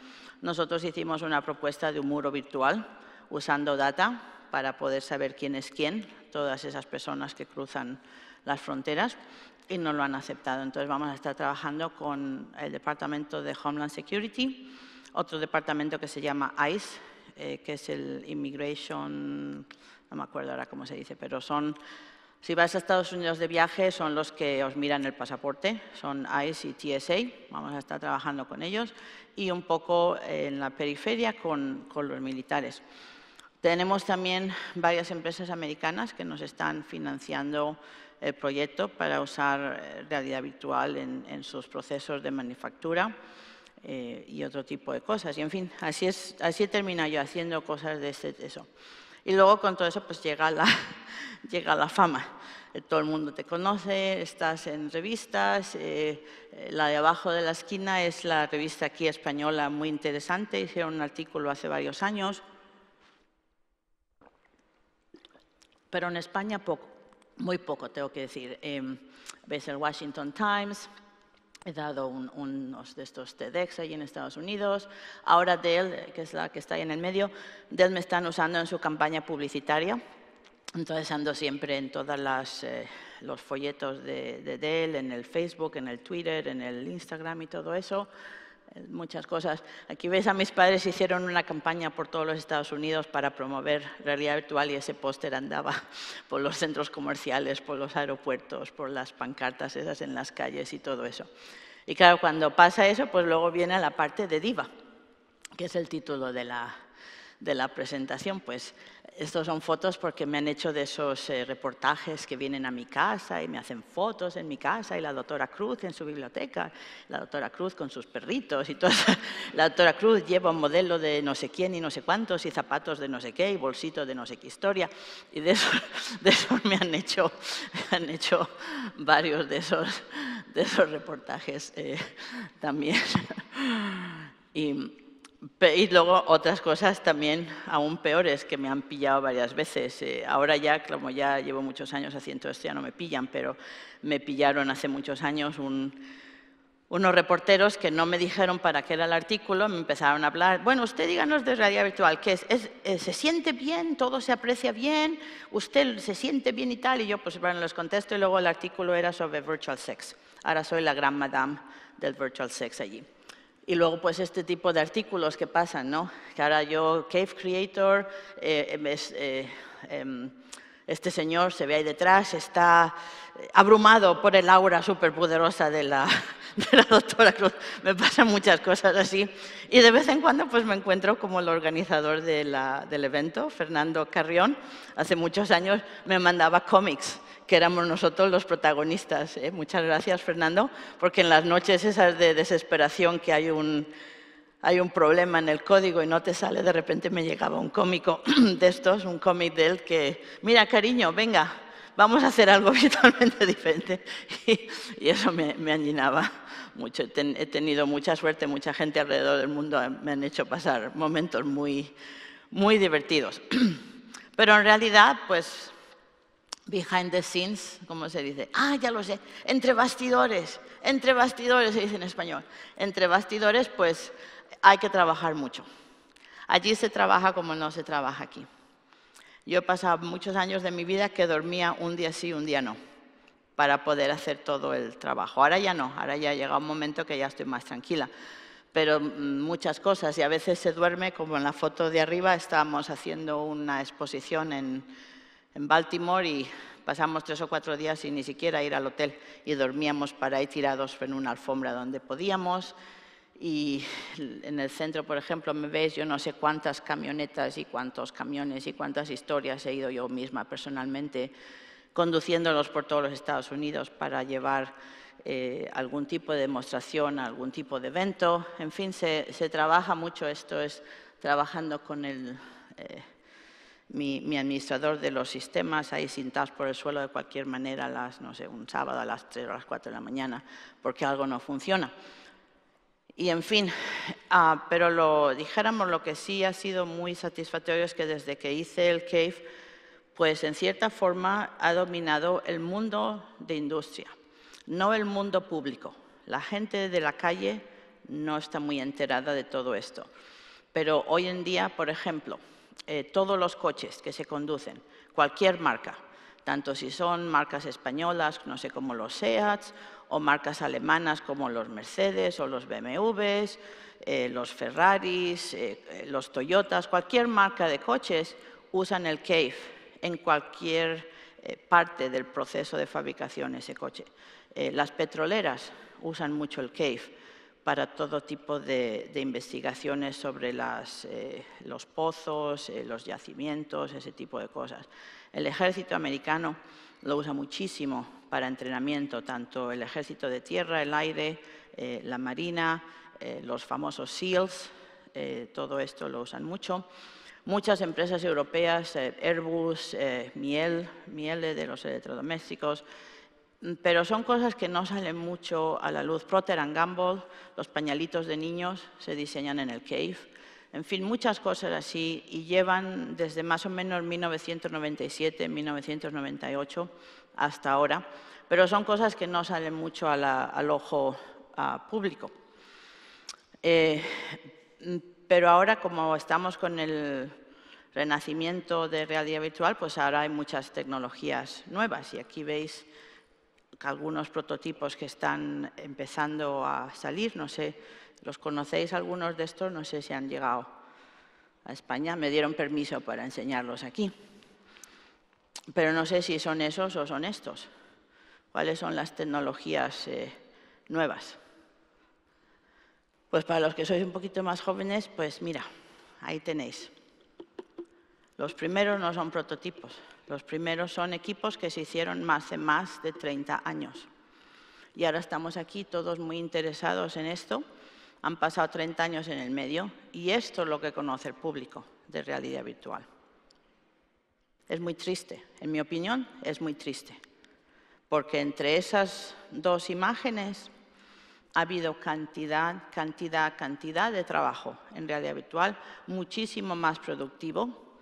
Nosotros hicimos una propuesta de un muro virtual usando data para poder saber quién es quién, todas esas personas que cruzan las fronteras y no lo han aceptado. Entonces vamos a estar trabajando con el Departamento de Homeland Security, otro departamento que se llama ICE, eh, que es el Immigration, no me acuerdo ahora cómo se dice, pero son, si vas a Estados Unidos de viaje, son los que os miran el pasaporte, son ICE y TSA, vamos a estar trabajando con ellos, y un poco eh, en la periferia con, con los militares. Tenemos también varias empresas americanas que nos están financiando el proyecto para usar eh, realidad virtual en, en sus procesos de manufactura. Eh, y otro tipo de cosas. Y en fin, así, es, así he yo haciendo cosas de este eso. Y luego con todo eso pues llega la, llega la fama. Eh, todo el mundo te conoce, estás en revistas, eh, la de abajo de la esquina es la revista aquí española muy interesante, hicieron un artículo hace varios años, pero en España poco, muy poco tengo que decir. Em, ves el Washington Times, He dado unos de estos TEDx ahí en Estados Unidos. Ahora Dell, que es la que está ahí en el medio, Dell me están usando en su campaña publicitaria. Entonces ando siempre en todos las eh, los folletos de Dell, en el Facebook, en el Twitter, en el Instagram y todo eso muchas cosas. Aquí ves a mis padres hicieron una campaña por todos los Estados Unidos para promover realidad virtual y ese póster andaba por los centros comerciales, por los aeropuertos, por las pancartas esas en las calles y todo eso. Y claro, cuando pasa eso, pues luego viene la parte de diva, que es el título de la, presentación, pues estos son fotos porque me han hecho de esos eh, reportajes que vienen a mi casa y me hacen fotos en mi casa y la doctora Cruz en su biblioteca, la doctora Cruz con sus perritos y todo. La doctora Cruz lleva un modelo de no sé quién y no sé cuántos y zapatos de no sé qué y bolsito de no sé qué historia y de eso, me han hecho, han hecho varios de esos, de esos reportajes eh, también. Y, y luego otras cosas también aún peores que me han pillado varias veces. Eh, ahora ya, como ya llevo muchos años haciendo esto, ya no me pillan, pero me pillaron hace muchos años unos reporteros que no me dijeron para qué era el artículo, me empezaron a hablar, bueno, usted díganos de realidad virtual, ¿qué es? ¿Es, eh, ¿Se siente bien? ¿Todo se aprecia bien? ¿Usted se siente bien y tal? Y yo pues bueno, los contesto y luego el artículo era sobre virtual sex. Ahora soy la gran madame del virtual sex allí. Y luego, pues, este tipo de artículos que pasan, ¿no? Que ahora yo, Cave Creator, eh, em, eh em, este señor se ve ahí detrás, está eh, abrumado por el aura superpoderosa de la, de la doctora Cruz. Me pasan muchas cosas así. Y de vez en cuando pues, me encuentro como el organizador de la, del evento, Fernando Carrión. Hace muchos años me mandaba cómics, que éramos nosotros los protagonistas. ¿eh? Muchas gracias, Fernando, porque en las noches esas de desesperación que hay un hay un problema en el código y no te sale, de repente me llegaba un cómico de estos, un cómic de él que, mira cariño, venga, vamos a hacer algo virtualmente diferente. Y, eso me, me mucho. he tenido mucha suerte, mucha gente alrededor del mundo eh, me han hecho pasar momentos muy, muy divertidos. Pero en realidad, pues, behind the scenes, como se dice, ah, ya lo sé, entre bastidores, entre bastidores se dice en español. Entre bastidores, pues hay que trabajar mucho. Allí se trabaja como no se trabaja aquí. Yo he pasado muchos años de mi vida que dormía un día sí, un día no, para poder hacer todo el trabajo. Ahora ya no, ahora ya ha llegado un momento que ya estoy más tranquila, pero mm, muchas cosas y a veces se duerme, como en la foto de arriba, estábamos haciendo una exposición en, en Baltimore y pasamos tres o cuatro días sin ni siquiera ir al hotel y dormíamos para ir tirados en una alfombra donde podíamos y en el centro, por ejemplo, me veis yo no sé cuántas camionetas y cuántos camiones y cuántas historias he ido yo misma personalmente conduciéndolos por todos los Estados Unidos para llevar eh, algún tipo de demostración, algún tipo de evento. En fin, se, trabaja mucho, esto es trabajando con eh, mi, administrador de los sistemas, ahí sintas por el suelo de cualquier manera, las, no sé, un sábado a las 3 o las 4 de la mañana, porque algo no funciona. Y en fin, ah, pero lo dijéramos, lo que sí ha sido muy satisfactorio es que desde que hice el CAFE, pues en cierta forma ha dominado el mundo de industria, no el mundo público. La gente de la calle no está muy enterada de todo esto. Pero hoy en día, por ejemplo, eh, todos los coches que se conducen, cualquier marca, tanto si son marcas españolas, no sé cómo los SEATs, o marcas alemanas como los Mercedes o los BMWs, eh, los Ferraris, eh, eh, los Toyotas, cualquier marca de coches usan el CAVE en cualquier parte del proceso de fabricación de ese coche. las petroleras usan mucho el CAVE para todo tipo de, investigaciones sobre los pozos, los yacimientos, ese tipo de cosas. El ejército americano lo usa muchísimo para entrenamiento, tanto el ejército de tierra, el aire, eh, la marina, eh, los famosos SEALs, eh, todo esto lo usan mucho. Muchas empresas europeas, Airbus, Miel, Miele de los electrodomésticos, mm, pero son cosas que no salen mucho a la luz. Procter Gamble, los pañalitos de niños se diseñan en el CAVE en fin, muchas cosas así, y llevan desde más o menos 1997, 1998 hasta ahora, pero son cosas que no salen mucho al ojo público. Eh, pero ahora, como estamos con el renacimiento de realidad virtual, pues ahora hay muchas tecnologías nuevas y aquí veis algunos prototipos que están empezando a salir, no sé, los conocéis algunos de estos, no sé si han llegado a España, me dieron permiso para enseñarlos aquí. Pero no sé si son esos o son estos. ¿Cuáles son las tecnologías eh, nuevas? Pues para los que sois un poquito más jóvenes, pues mira, ahí tenéis. Los primeros no son prototipos, los primeros son equipos que se hicieron hace más de 30 años. Y ahora estamos aquí todos muy interesados en esto han pasado 30 años en el medio y esto es lo que conoce el público de realidad virtual. Es muy triste, en mi opinión, es muy triste, porque entre esas dos imágenes ha habido cantidad, cantidad, cantidad de trabajo en realidad virtual, muchísimo más productivo.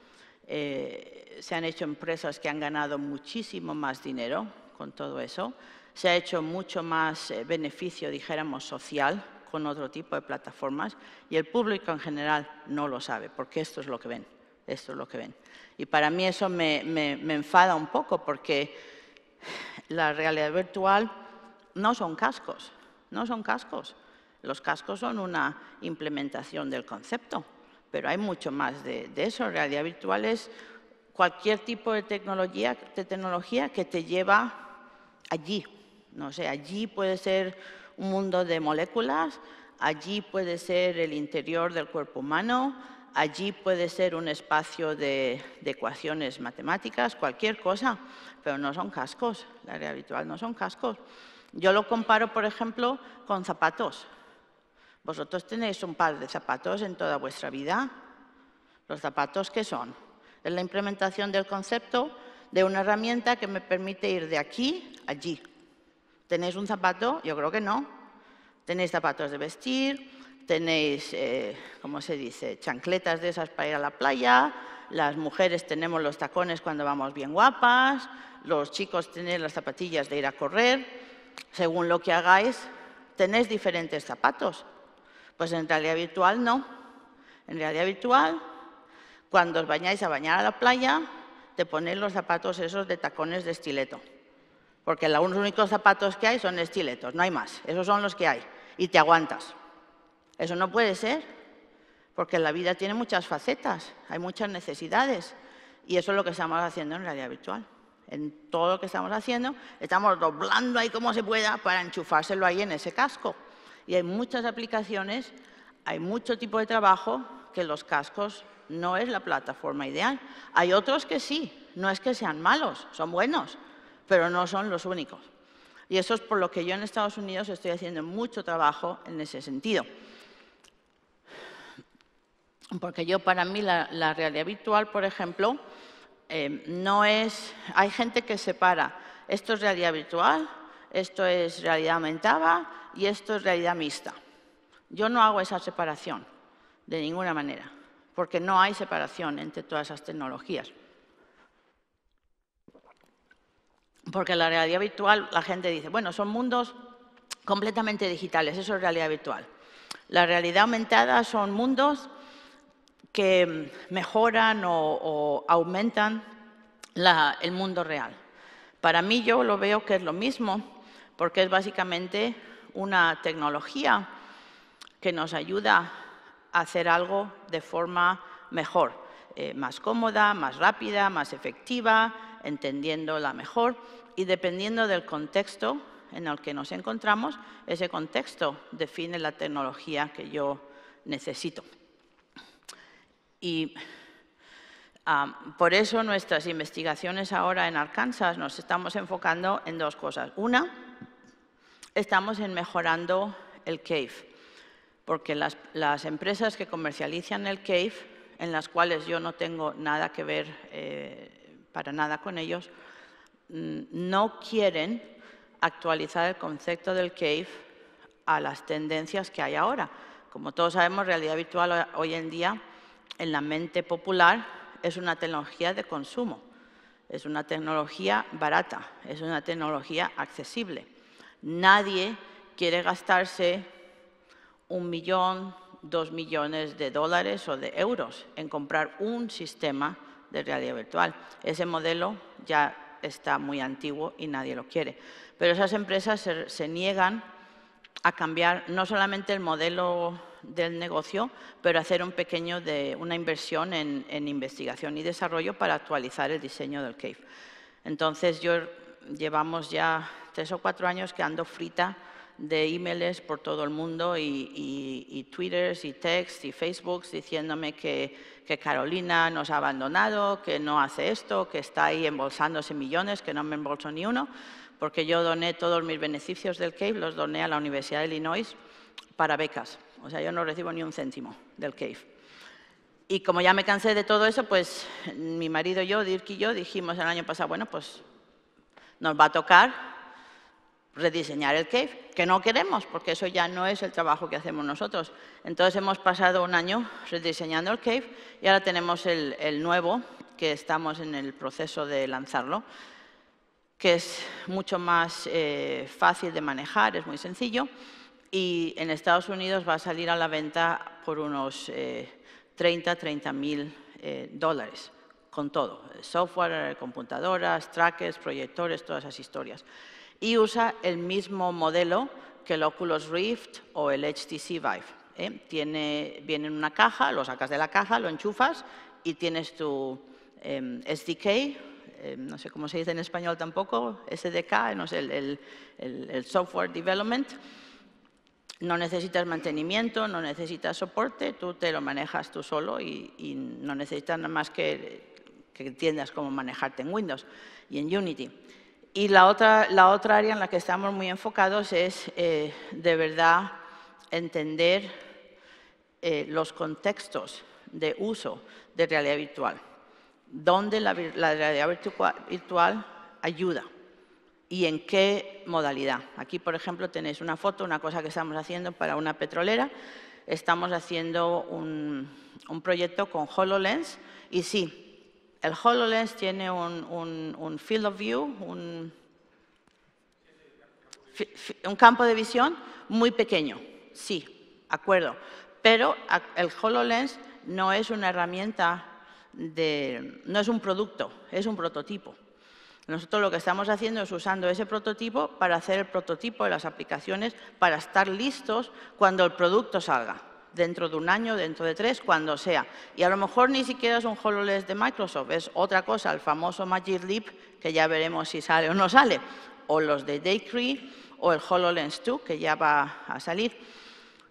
Eh, se han hecho empresas que han ganado muchísimo más dinero con todo eso. Se ha hecho mucho más eh, beneficio, dijéramos, social con otro tipo de plataformas y el público en general no lo sabe, porque esto es lo que ven. Esto es lo que ven. Y para mí eso me, enfada un poco porque la realidad virtual no son cascos, no son cascos. Los cascos son una implementación del concepto, pero hay mucho más de, de eso. Realidad virtual es cualquier tipo de tecnología, de tecnología que te lleva allí. No sé, allí puede ser un mundo de moléculas, allí puede ser el interior del cuerpo humano, allí puede ser un espacio de, ecuaciones matemáticas, cualquier cosa, pero no son cascos, la área habitual no son cascos. Yo lo comparo, por ejemplo, con zapatos. Vosotros tenéis un par de zapatos en toda vuestra vida. ¿Los zapatos qué son? Es la implementación del concepto de una herramienta que me permite ir de aquí a allí. ¿Tenéis un zapato? Yo creo que no. Tenéis zapatos de vestir, tenéis, eh, ¿cómo se dice?, chancletas de esas para ir a la playa, las mujeres tenemos los tacones cuando vamos bien guapas, los chicos tienen las zapatillas de ir a correr. Según lo que hagáis, tenéis diferentes zapatos. Pues en realidad virtual no. En realidad virtual, cuando os bañáis a bañar a la playa, te ponéis los zapatos esos de tacones de estileto porque los únicos zapatos que hay son estiletos, no hay más, esos son los que hay, y te aguantas. Eso no puede ser, porque la vida tiene muchas facetas, hay muchas necesidades, y eso es lo que estamos haciendo en realidad virtual. En todo lo que estamos haciendo, estamos doblando ahí como se pueda para enchufárselo ahí en ese casco. Y hay muchas aplicaciones, hay mucho tipo de trabajo que los cascos no es la plataforma ideal. Hay otros que sí, no es que sean malos, son buenos, pero no son los únicos. Y eso es por lo que yo en Estados Unidos estoy haciendo mucho trabajo en ese sentido. Porque yo, para mí, la, realidad virtual, por ejemplo, eh, no es... Hay gente que separa, esto es realidad virtual, esto es realidad aumentada y esto es realidad mixta. Yo no hago esa separación, de ninguna manera, porque no hay separación entre todas esas tecnologías. Porque la realidad virtual, la gente dice, bueno, son mundos completamente digitales, eso es realidad virtual. La realidad aumentada son mundos que mejoran o, aumentan el mundo real. Para mí yo lo veo que es lo mismo, porque es básicamente una tecnología que nos ayuda a hacer algo de forma mejor, eh, más cómoda, más rápida, más efectiva, entendiendo la mejor y dependiendo del contexto en el que nos encontramos, ese contexto define la tecnología que yo necesito. Y por eso nuestras investigaciones ahora en Arkansas nos estamos enfocando en dos cosas. Una, estamos en mejorando el CAVE, porque las, las empresas que comercializan el CAVE, en las cuales yo no tengo nada que ver eh, para nada con ellos, mm, no quieren actualizar el concepto del CAVE a las tendencias que hay ahora. Como todos sabemos, realidad virtual hoy en día en la mente popular es una tecnología de consumo, es una tecnología barata, es una tecnología accesible. Nadie quiere gastarse un millón, dos millones de dólares o de euros en comprar un sistema de realidad virtual. Ese modelo ya está muy antiguo y nadie lo quiere. Pero esas empresas se, niegan a cambiar no solamente el modelo del negocio, pero hacer un pequeño de una inversión en, investigación y desarrollo para actualizar el diseño del CAVE. Entonces, yo llevamos ya tres o cuatro años que ando frita de emails por todo el mundo y, y, y twitters y texts y facebooks diciéndome que que Carolina nos ha abandonado, que no hace esto, que está ahí embolsándose millones, que no me embolso ni uno, porque yo doné todos mis beneficios del CAVE, los doné a la Universidad de Illinois para becas. O sea, yo no recibo ni un céntimo del CAVE. Y como ya me cansé de todo eso, pues mi marido y yo, Dirk y yo, dijimos el año pasado, bueno, pues nos va a tocar rediseñar el CAVE, que no queremos, porque eso ya no es el trabajo que hacemos nosotros. Entonces hemos pasado un año rediseñando el CAVE y ahora tenemos el, nuevo, que estamos en el proceso de lanzarlo, que es mucho más eh, fácil de manejar, es muy sencillo, y en Estados Unidos va a salir a la venta por unos 30, eh, 30 mil eh, dólares, con todo, software, computadoras, trackers, proyectores, todas esas historias y usa el mismo modelo que el Oculus Rift o el HTC Vive. ¿eh? Tiene, viene en una caja, lo sacas de la caja, lo enchufas y tienes tu em, SDK, em, no sé cómo se dice en español tampoco, SDK, no sé, el, Software Development. No necesitas mantenimiento, no necesitas soporte, tú te lo manejas tú solo y, no necesitas nada más que, que entiendas cómo manejarte en Windows y en Unity. Y la otra, la otra área en la que estamos muy enfocados es eh, de verdad entender eh, los contextos de uso de realidad virtual, dónde la, realidad virtual, ayuda y en qué modalidad. Aquí, por ejemplo, tenéis una foto, una cosa que estamos haciendo para una petrolera. Estamos haciendo un proyecto con HoloLens y sí, el HoloLens tiene un, field of view, un, campo de visión muy pequeño, sí, acuerdo. Pero el HoloLens no es una herramienta, de, no es un producto, es un prototipo. Nosotros lo que estamos haciendo es usando ese prototipo para hacer el prototipo de las aplicaciones, para estar listos cuando el producto salga dentro de un año, dentro de tres, cuando sea. Y a lo mejor ni siquiera es un HoloLens de Microsoft, es otra cosa, el famoso Magic Leap, que ya veremos si sale o no sale, o los de Daycree, o el HoloLens 2, que ya va a salir.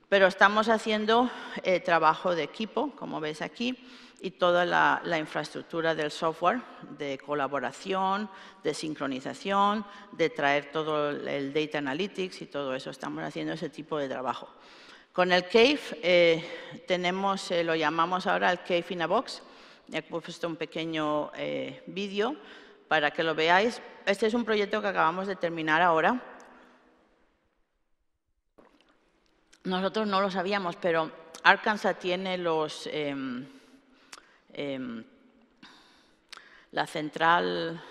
Pero estamos haciendo eh, trabajo de equipo, como veis aquí, y toda la, infraestructura del software de colaboración, de sincronización, de traer todo el data analytics y todo eso. Estamos haciendo ese tipo de trabajo. Con el CAVE eh, tenemos, eh, lo llamamos ahora el CAVE in a Box. He puesto un pequeño eh, vídeo para que lo veáis. Este es un proyecto que acabamos de terminar ahora. Nosotros no lo sabíamos, pero Arkansas tiene los, em, em, la central,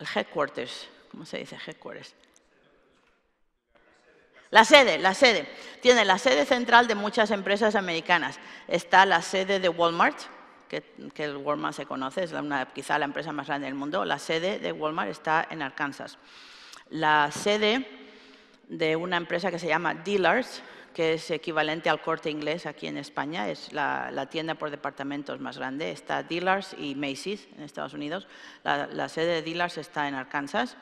el headquarters, ¿cómo se dice headquarters? La sede, la sede. Tiene la sede central de muchas empresas americanas. Está la sede de Walmart, que, el Walmart se conoce, es quizá la empresa más grande del mundo. La sede de Walmart está en Arkansas. La sede de una empresa que se llama Dealers, que es equivalente al corte inglés aquí en España, es la, tienda por departamentos más grande. Está Dealers y Macy's en Estados Unidos. La, la sede de Dealers está en Arkansas.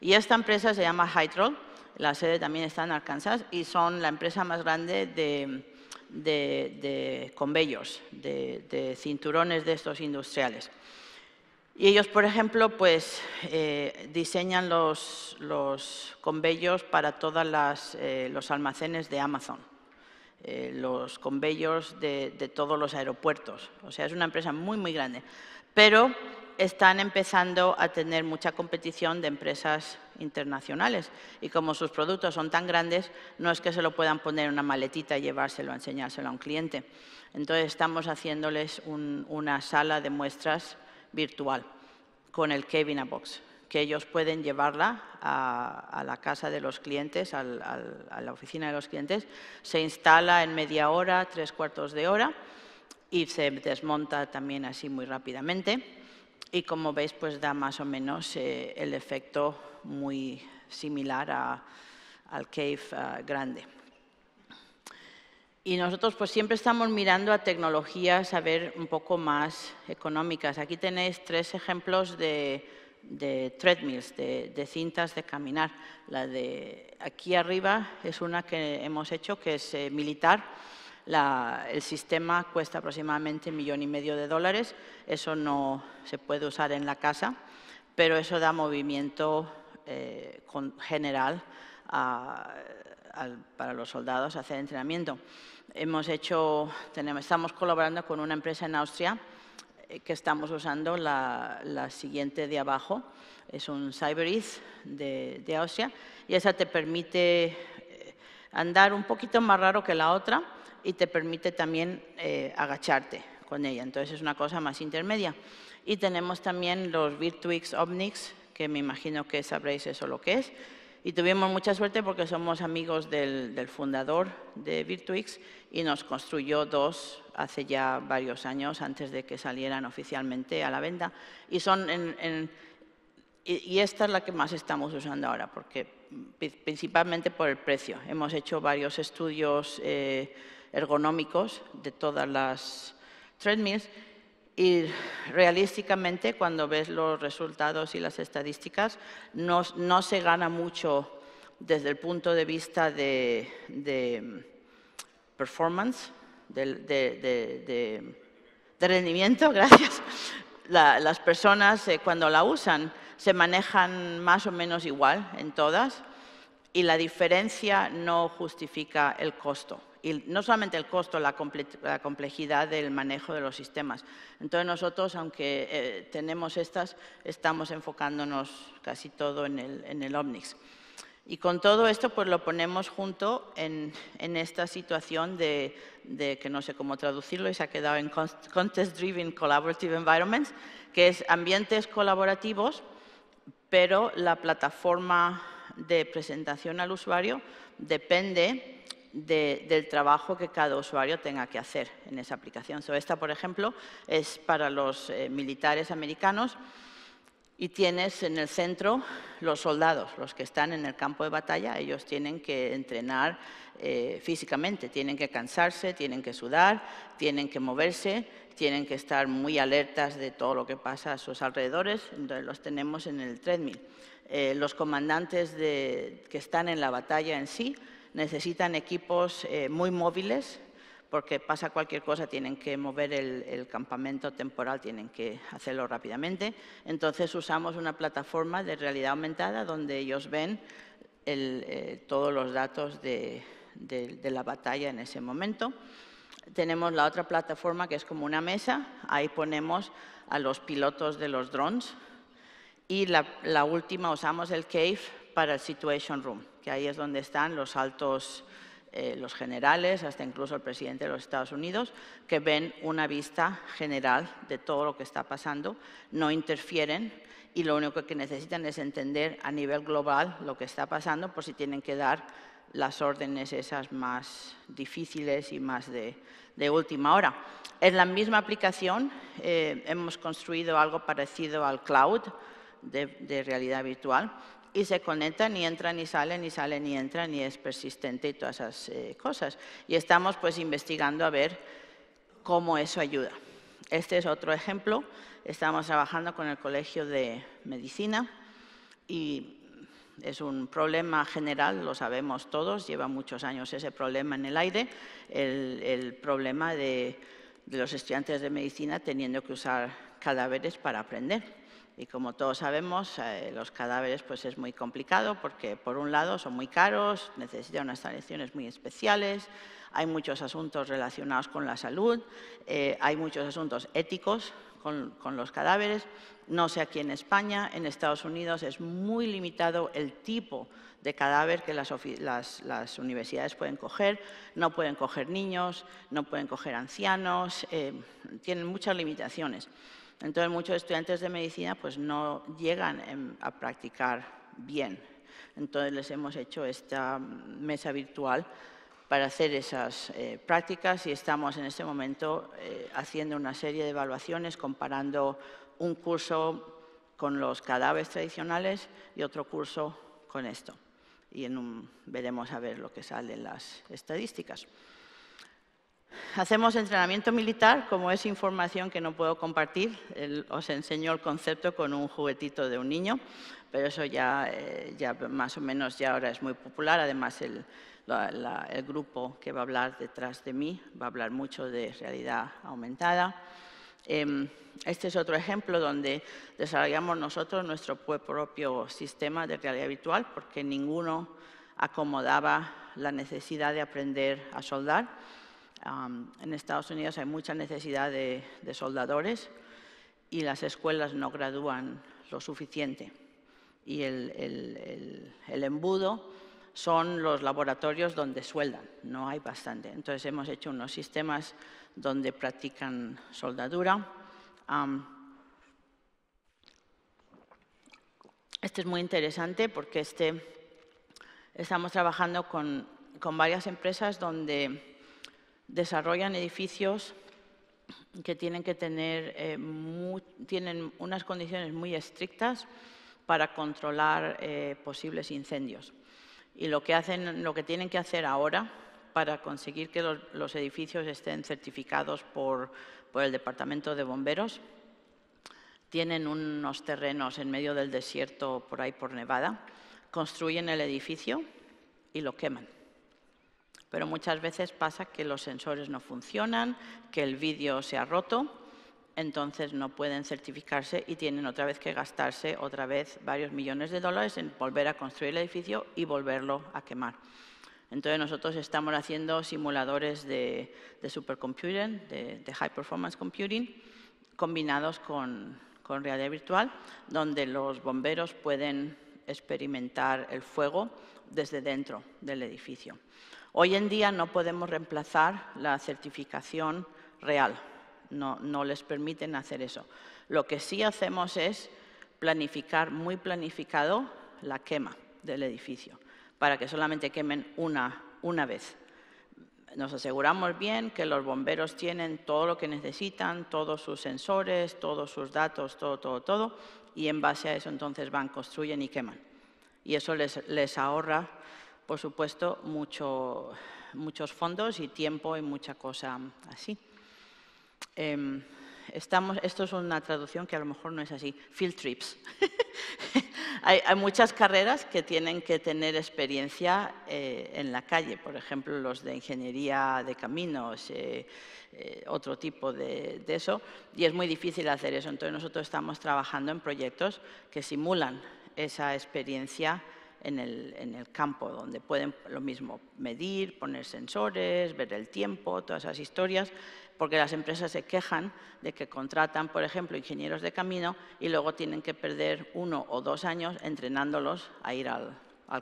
Y esta empresa se llama Hydrol la sede también está en Arkansas y son la empresa más grande de, de, de convellos, de, cinturones de estos industriales. Y ellos, por ejemplo, pues eh, diseñan los, los convellos para todos eh, los almacenes de Amazon, eh, los convellos de, de todos los aeropuertos. O sea, es una empresa muy, muy grande. Pero están empezando a tener mucha competición de empresas internacionales y como sus productos son tan grandes, no es que se lo puedan poner en una maletita y llevárselo, enseñárselo a un cliente. Entonces estamos haciéndoles una sala de muestras virtual con el Kevin a Box, que ellos pueden llevarla a, la casa de los clientes, a la oficina de los clientes. Se instala en media hora, tres cuartos de hora y se desmonta también así muy rápidamente. Y como veis, pues da más o menos eh, el efecto muy similar al cave ah, grande. Y nosotros pues siempre estamos mirando a tecnologías a ver un poco más económicas. Aquí tenéis tres ejemplos de, treadmills, de, cintas de caminar. La de aquí arriba es una que hemos hecho que es eh, militar. el sistema cuesta aproximadamente un millón y medio de dólares. Eso no se puede usar en la casa, pero eso da movimiento eh, con, general para los soldados hacer entrenamiento. Hemos hecho, tenemos, estamos colaborando con una empresa en Austria eh, que estamos usando la, siguiente de abajo, es un CyberEase de, Austria, y esa te permite eh, andar un poquito más raro que la otra y te permite también agacharte con ella. Entonces es una cosa más intermedia. Y tenemos también los Virtuix Omnix, que me imagino que sabréis eso lo que es. Y tuvimos mucha suerte porque somos amigos del, fundador de Virtuix y nos construyó dos hace ya varios años antes de que salieran oficialmente a la venta. Y, son y, esta es la que más estamos usando ahora, porque principalmente por el precio. Hemos hecho varios estudios eh, ergonómicos de todas las treadmills y realísticamente cuando ves los resultados y las estadísticas no, se gana mucho desde el punto de vista de, performance, de, rendimiento, gracias. las personas eh, cuando la usan se manejan más o menos igual en todas y la diferencia no justifica el costo y no solamente el costo, la, complejidad del manejo de los sistemas. Entonces nosotros, aunque eh, tenemos estas, estamos enfocándonos casi todo en el, en Omnix. Y con todo esto, pues lo ponemos junto en, esta situación de, de, que no sé cómo traducirlo y se ha quedado en Contest-Driven Collaborative Environments, que es ambientes colaborativos, pero la plataforma de presentación al usuario depende del trabajo que cada usuario tenga que hacer en esa aplicación. So, esta, por ejemplo, es para los eh, militares americanos y tienes en el centro los soldados, los que están en el campo de batalla. Ellos tienen que entrenar eh, físicamente, tienen que cansarse, tienen que sudar, tienen que moverse, tienen que estar muy alertas de todo lo que pasa a sus alrededores. Entonces, los tenemos en el treadmill. Eh, los comandantes que están en la batalla en sí necesitan equipos eh, muy móviles, porque pasa cualquier cosa, tienen que mover el, campamento temporal, tienen que hacerlo rápidamente. Entonces usamos una plataforma de realidad aumentada donde ellos ven eh, todos los datos de, la batalla en ese momento. Tenemos la otra plataforma que es como una mesa, ahí ponemos a los pilotos de los drones y la, la última usamos el CAVE para el Situation Room ahí es donde están los altos, eh, los generales, hasta incluso el presidente de los Estados Unidos, que ven una vista general de todo lo que está pasando, no interfieren y lo único que necesitan es entender a nivel global lo que está pasando por si tienen que dar las órdenes esas más difíciles y más de, última hora. En la misma aplicación eh, hemos construido algo parecido al cloud de realidad virtual, y se conectan y entran y salen y salen y entran y es persistente y todas esas eh, cosas. Y estamos pues investigando a ver cómo eso ayuda. Este es otro ejemplo. Estamos trabajando con el Colegio de Medicina y es un problema general, lo sabemos todos, lleva muchos años ese problema en el aire, el, problema de los estudiantes de medicina teniendo que usar cadáveres para aprender y como todos sabemos, eh, los cadáveres pues es muy complicado porque, por un lado, son muy caros, necesitan unas instalaciones muy especiales, hay muchos asuntos relacionados con la salud, eh, hay muchos asuntos éticos con, los cadáveres. No sé aquí en España, en Estados Unidos es muy limitado el tipo de cadáver que las, universidades pueden coger. No pueden coger niños, no pueden coger ancianos, eh, tienen muchas limitaciones. Entonces, muchos estudiantes de medicina pues, no llegan a practicar bien. Entonces, les hemos hecho esta mesa virtual para hacer esas eh, prácticas y estamos en este momento eh, haciendo una serie de evaluaciones comparando un curso con los cadáveres tradicionales y otro curso con esto. Y en veremos a ver lo que salen las estadísticas. Hacemos entrenamiento militar, como es información que no puedo compartir, os enseño el concepto con un juguetito de un niño, pero eso ya, eh, ya más o menos ya ahora es muy popular, además el, el grupo que va a hablar detrás de mí va a hablar mucho de realidad aumentada. Em, este es otro ejemplo donde desarrollamos nosotros nuestro propio sistema de realidad virtual porque ninguno acomodaba la necesidad de aprender a soldar en Estados Unidos hay mucha necesidad de, soldadores y las escuelas no gradúan lo suficiente. Y el, embudo son los laboratorios donde sueldan, no hay bastante. Entonces hemos hecho unos sistemas donde practican soldadura. este es muy interesante porque este, estamos trabajando con, con varias empresas donde desarrollan edificios que tienen que tener eh, tienen unas condiciones muy estrictas para controlar eh, posibles incendios. Y lo que, hacen, lo que tienen que hacer ahora para conseguir que los, los edificios estén certificados por, por, el Departamento de Bomberos, tienen unos terrenos en medio del desierto, por ahí por Nevada, construyen el edificio y lo queman pero muchas veces pasa que los sensores no funcionan, que el vídeo se ha roto, entonces no pueden certificarse y tienen otra vez que gastarse otra vez varios millones de dólares en volver a construir el edificio y volverlo a quemar. Entonces nosotros estamos haciendo simuladores de, supercomputing, de, high performance computing, combinados con realidad virtual, donde los bomberos pueden experimentar el fuego desde dentro del edificio. Hoy en día no podemos reemplazar la certificación real, no, les permiten hacer eso. Lo que sí hacemos es planificar, muy planificado, la quema del edificio, para que solamente quemen una, una vez. Nos aseguramos bien que los bomberos tienen todo lo que necesitan, todos sus sensores, todos sus datos, todo, todo, todo, y en base a eso entonces van, construyen y queman. Y eso les, les ahorra por supuesto, muchos fondos y tiempo y mucha cosa así. Em, estamos, esto es una traducción que a lo mejor no es así, field trips. hay, muchas carreras que tienen que tener experiencia eh, en la calle, por ejemplo, los de ingeniería de caminos, eh, eh, otro tipo de, de eso, y es muy difícil hacer eso. Entonces nosotros estamos trabajando en proyectos que simulan esa experiencia en el, campo, donde pueden lo mismo medir, poner sensores, ver el tiempo, todas esas historias, porque las empresas se quejan de que contratan, por ejemplo, ingenieros de camino y luego tienen que perder uno o dos años entrenándolos a ir al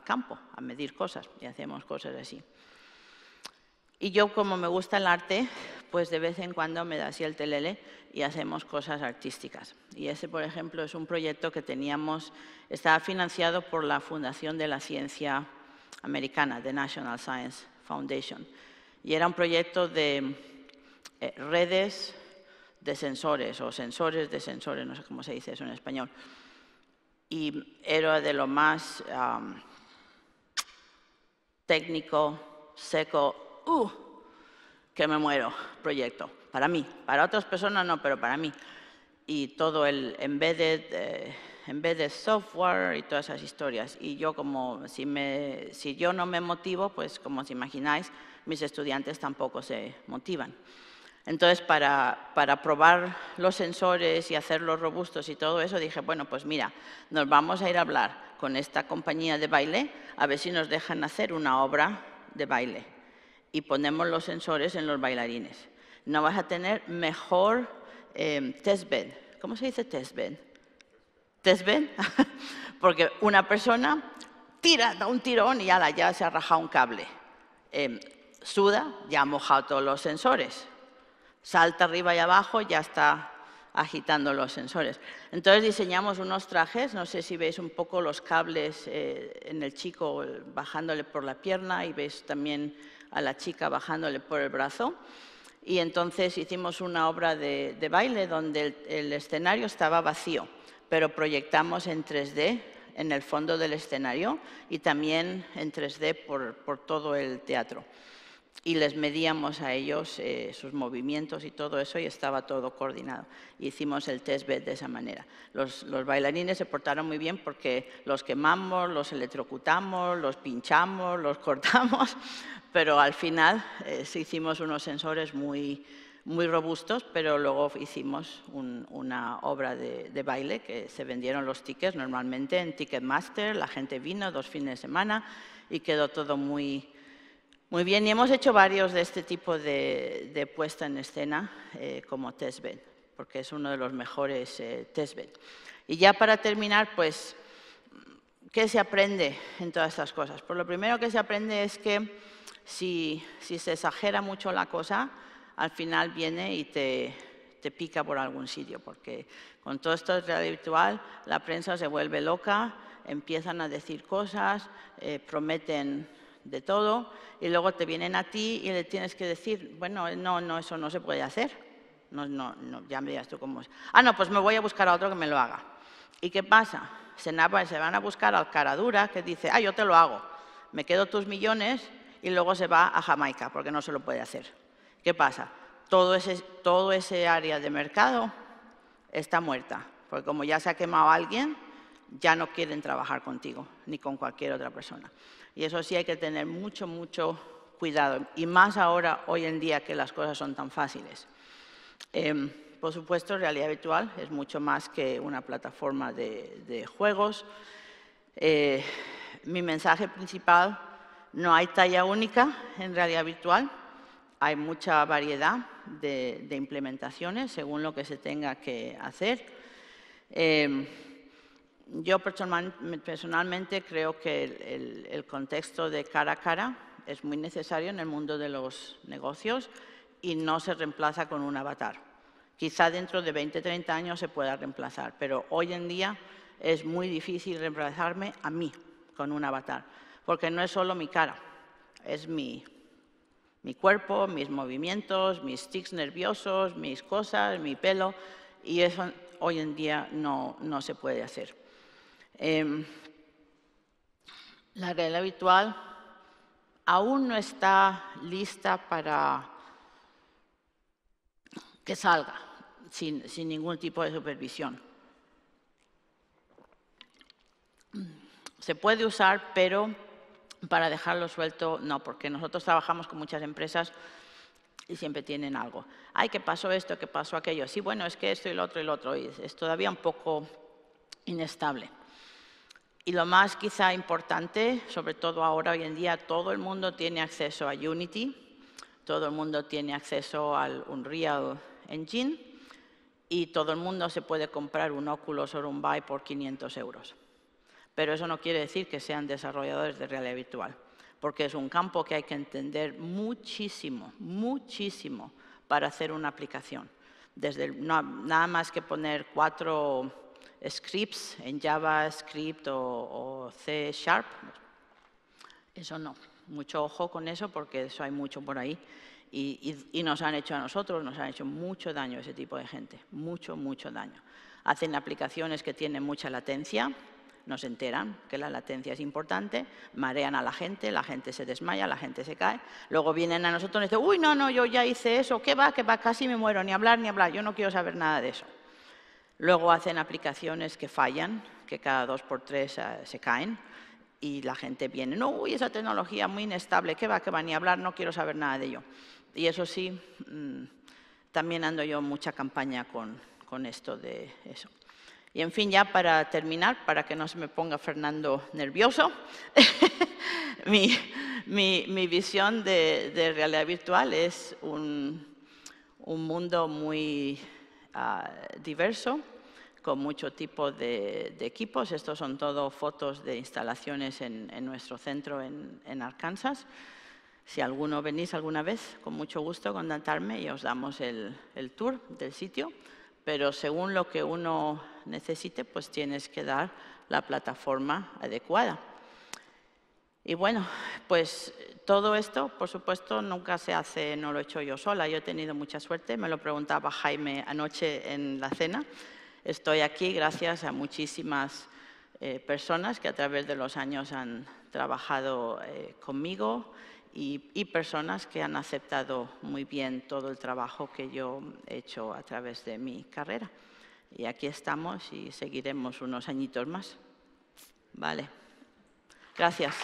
campo, a medir cosas, y hacemos cosas así. Y yo, como me gusta el arte, pues de vez en cuando me da así el telele y hacemos cosas artísticas. Y ese, por ejemplo, es un proyecto que teníamos, estaba financiado por la Fundación de la Ciencia Americana, The National Science Foundation. Y era un proyecto de eh, redes de sensores o sensores de sensores, no sé cómo se dice eso en español. Y era de lo más técnico, seco, uh, que me muero proyecto. Para mí, para otras personas no, pero para mí. Y todo el en vez de software y todas esas historias. Y yo como, si, me, si yo no me motivo, pues como os imagináis, mis estudiantes tampoco se motivan. Entonces, para, para, probar los sensores y hacerlos robustos y todo eso, dije, bueno, pues mira, nos vamos a ir a hablar con esta compañía de baile a ver si nos dejan hacer una obra de baile y ponemos los sensores en los bailarines. No vas a tener mejor em, test bed. ¿Cómo se dice test bed? Test bed. Porque una persona tira, da un tirón y ya se ha rajado un cable. Em, suda, ya ha mojado todos los sensores. Salta arriba y abajo, ya está agitando los sensores. Entonces diseñamos unos trajes, no sé si veis un poco los cables eh, en el chico eh, bajándole por la pierna y veis también a la chica bajándole por el brazo. Y entonces hicimos una obra de, baile donde el, escenario estaba vacío, pero proyectamos en 3D en el fondo del escenario y también en 3D por todo el teatro y les medíamos a ellos eh, sus movimientos y todo eso y estaba todo coordinado. Hicimos el test bed de esa manera. Los, bailarines se portaron muy bien porque los quemamos, los electrocutamos, los pinchamos, los cortamos, pero al final eh, hicimos unos sensores muy, muy robustos, pero luego hicimos una obra de, de, baile que se vendieron los tickets normalmente en Ticketmaster, la gente vino dos fines de semana y quedó todo muy muy bien, y hemos hecho varios de este tipo de, puesta en escena eh, como testbed, porque es uno de los mejores eh, testbed. Y ya para terminar, pues, ¿qué se aprende en todas estas cosas? Pues lo primero que se aprende es que si, se exagera mucho la cosa, al final viene y te, te pica por algún sitio, porque con todo esto de realidad virtual la prensa se vuelve loca, empiezan a decir cosas, eh, prometen de todo y luego te vienen a ti y le tienes que decir, bueno, no, no, eso no se puede hacer. No, no, no, ya me tú cómo es. Ah, no, pues me voy a buscar a otro que me lo haga. ¿Y qué pasa? Se, pues, van a buscar al dura que dice, ah, yo te lo hago, me quedo tus millones y luego se va a Jamaica porque no se lo puede hacer. ¿Qué pasa? Todo ese, todo ese área de mercado está muerta, porque como ya se ha quemado alguien, ya no quieren trabajar contigo ni con cualquier otra persona. Y eso sí hay que tener mucho, mucho cuidado. Y más ahora, hoy en día, que las cosas son tan fáciles. Em, por supuesto, realidad virtual es mucho más que una plataforma de, juegos. Eh, mi mensaje principal, no hay talla única en realidad virtual. Hay mucha variedad de, implementaciones según lo que se tenga que hacer. Em, yo personalmente creo que el, contexto de cara a cara es muy necesario en el mundo de los negocios y no se reemplaza con un avatar. Quizá dentro de 20, 30 años se pueda reemplazar, pero hoy en día es muy difícil reemplazarme a mí con un avatar, porque no es solo mi cara, es mi, cuerpo, mis movimientos, mis tics nerviosos, mis cosas, mi pelo, y eso hoy en día no se puede hacer. Em, la regla habitual aún no está lista para que salga sin, ningún tipo de supervisión. Se puede usar, pero para dejarlo suelto no, porque nosotros trabajamos con muchas empresas y siempre tienen algo. Ay, que pasó esto, ¿Qué pasó aquello. Sí, bueno, es que esto y lo otro y lo otro. Y es todavía un poco inestable. Y lo más quizá importante, sobre todo ahora, hoy en día, todo el mundo tiene acceso a Unity, todo el mundo tiene acceso al Unreal Engine y todo el mundo se puede comprar un Oculus o un Vive por 500 euros. Pero eso no quiere decir que sean desarrolladores de realidad virtual, porque es un campo que hay que entender muchísimo, muchísimo para hacer una aplicación. Desde nada más que poner cuatro scripts en JavaScript o, C Sharp. Eso no, mucho ojo con eso porque eso hay mucho por ahí. Y, nos han hecho a nosotros, nos han hecho mucho daño ese tipo de gente, mucho, mucho daño. Hacen aplicaciones que tienen mucha latencia, nos enteran que la latencia es importante, marean a la gente, la gente se desmaya, la gente se cae, luego vienen a nosotros y dicen, uy, no, no, yo ya hice eso, ¿qué va? que va? Casi me muero, ni hablar, ni hablar, yo no quiero saber nada de eso. Luego hacen aplicaciones que fallan, que cada dos por tres eh, se caen, y la gente viene, no, uy, esa tecnología muy inestable, ¿qué va, qué va, ni hablar, no quiero saber nada de ello. Y eso sí, mm, también ando yo mucha campaña con, con esto de eso. Y en fin, ya para terminar, para que no se me ponga Fernando nervioso, mi, mi, mi, visión de, de, realidad virtual es un, un mundo muy Ah, diverso, con mucho tipo de, equipos. Estos son todo fotos de instalaciones en, nuestro centro en, Arkansas. Si alguno venís alguna vez, con mucho gusto contactarme y os damos el, el tour del sitio. Pero según lo que uno necesite, pues tienes que dar la plataforma adecuada. Y bueno, pues todo esto, por supuesto, nunca se hace, no lo he hecho yo sola, yo he tenido mucha suerte, me lo preguntaba Jaime anoche en la cena. Estoy aquí gracias a muchísimas eh, personas que a través de los años han trabajado eh, conmigo y, personas que han aceptado muy bien todo el trabajo que yo he hecho a través de mi carrera. Y aquí estamos y seguiremos unos añitos más. Vale. Gracias.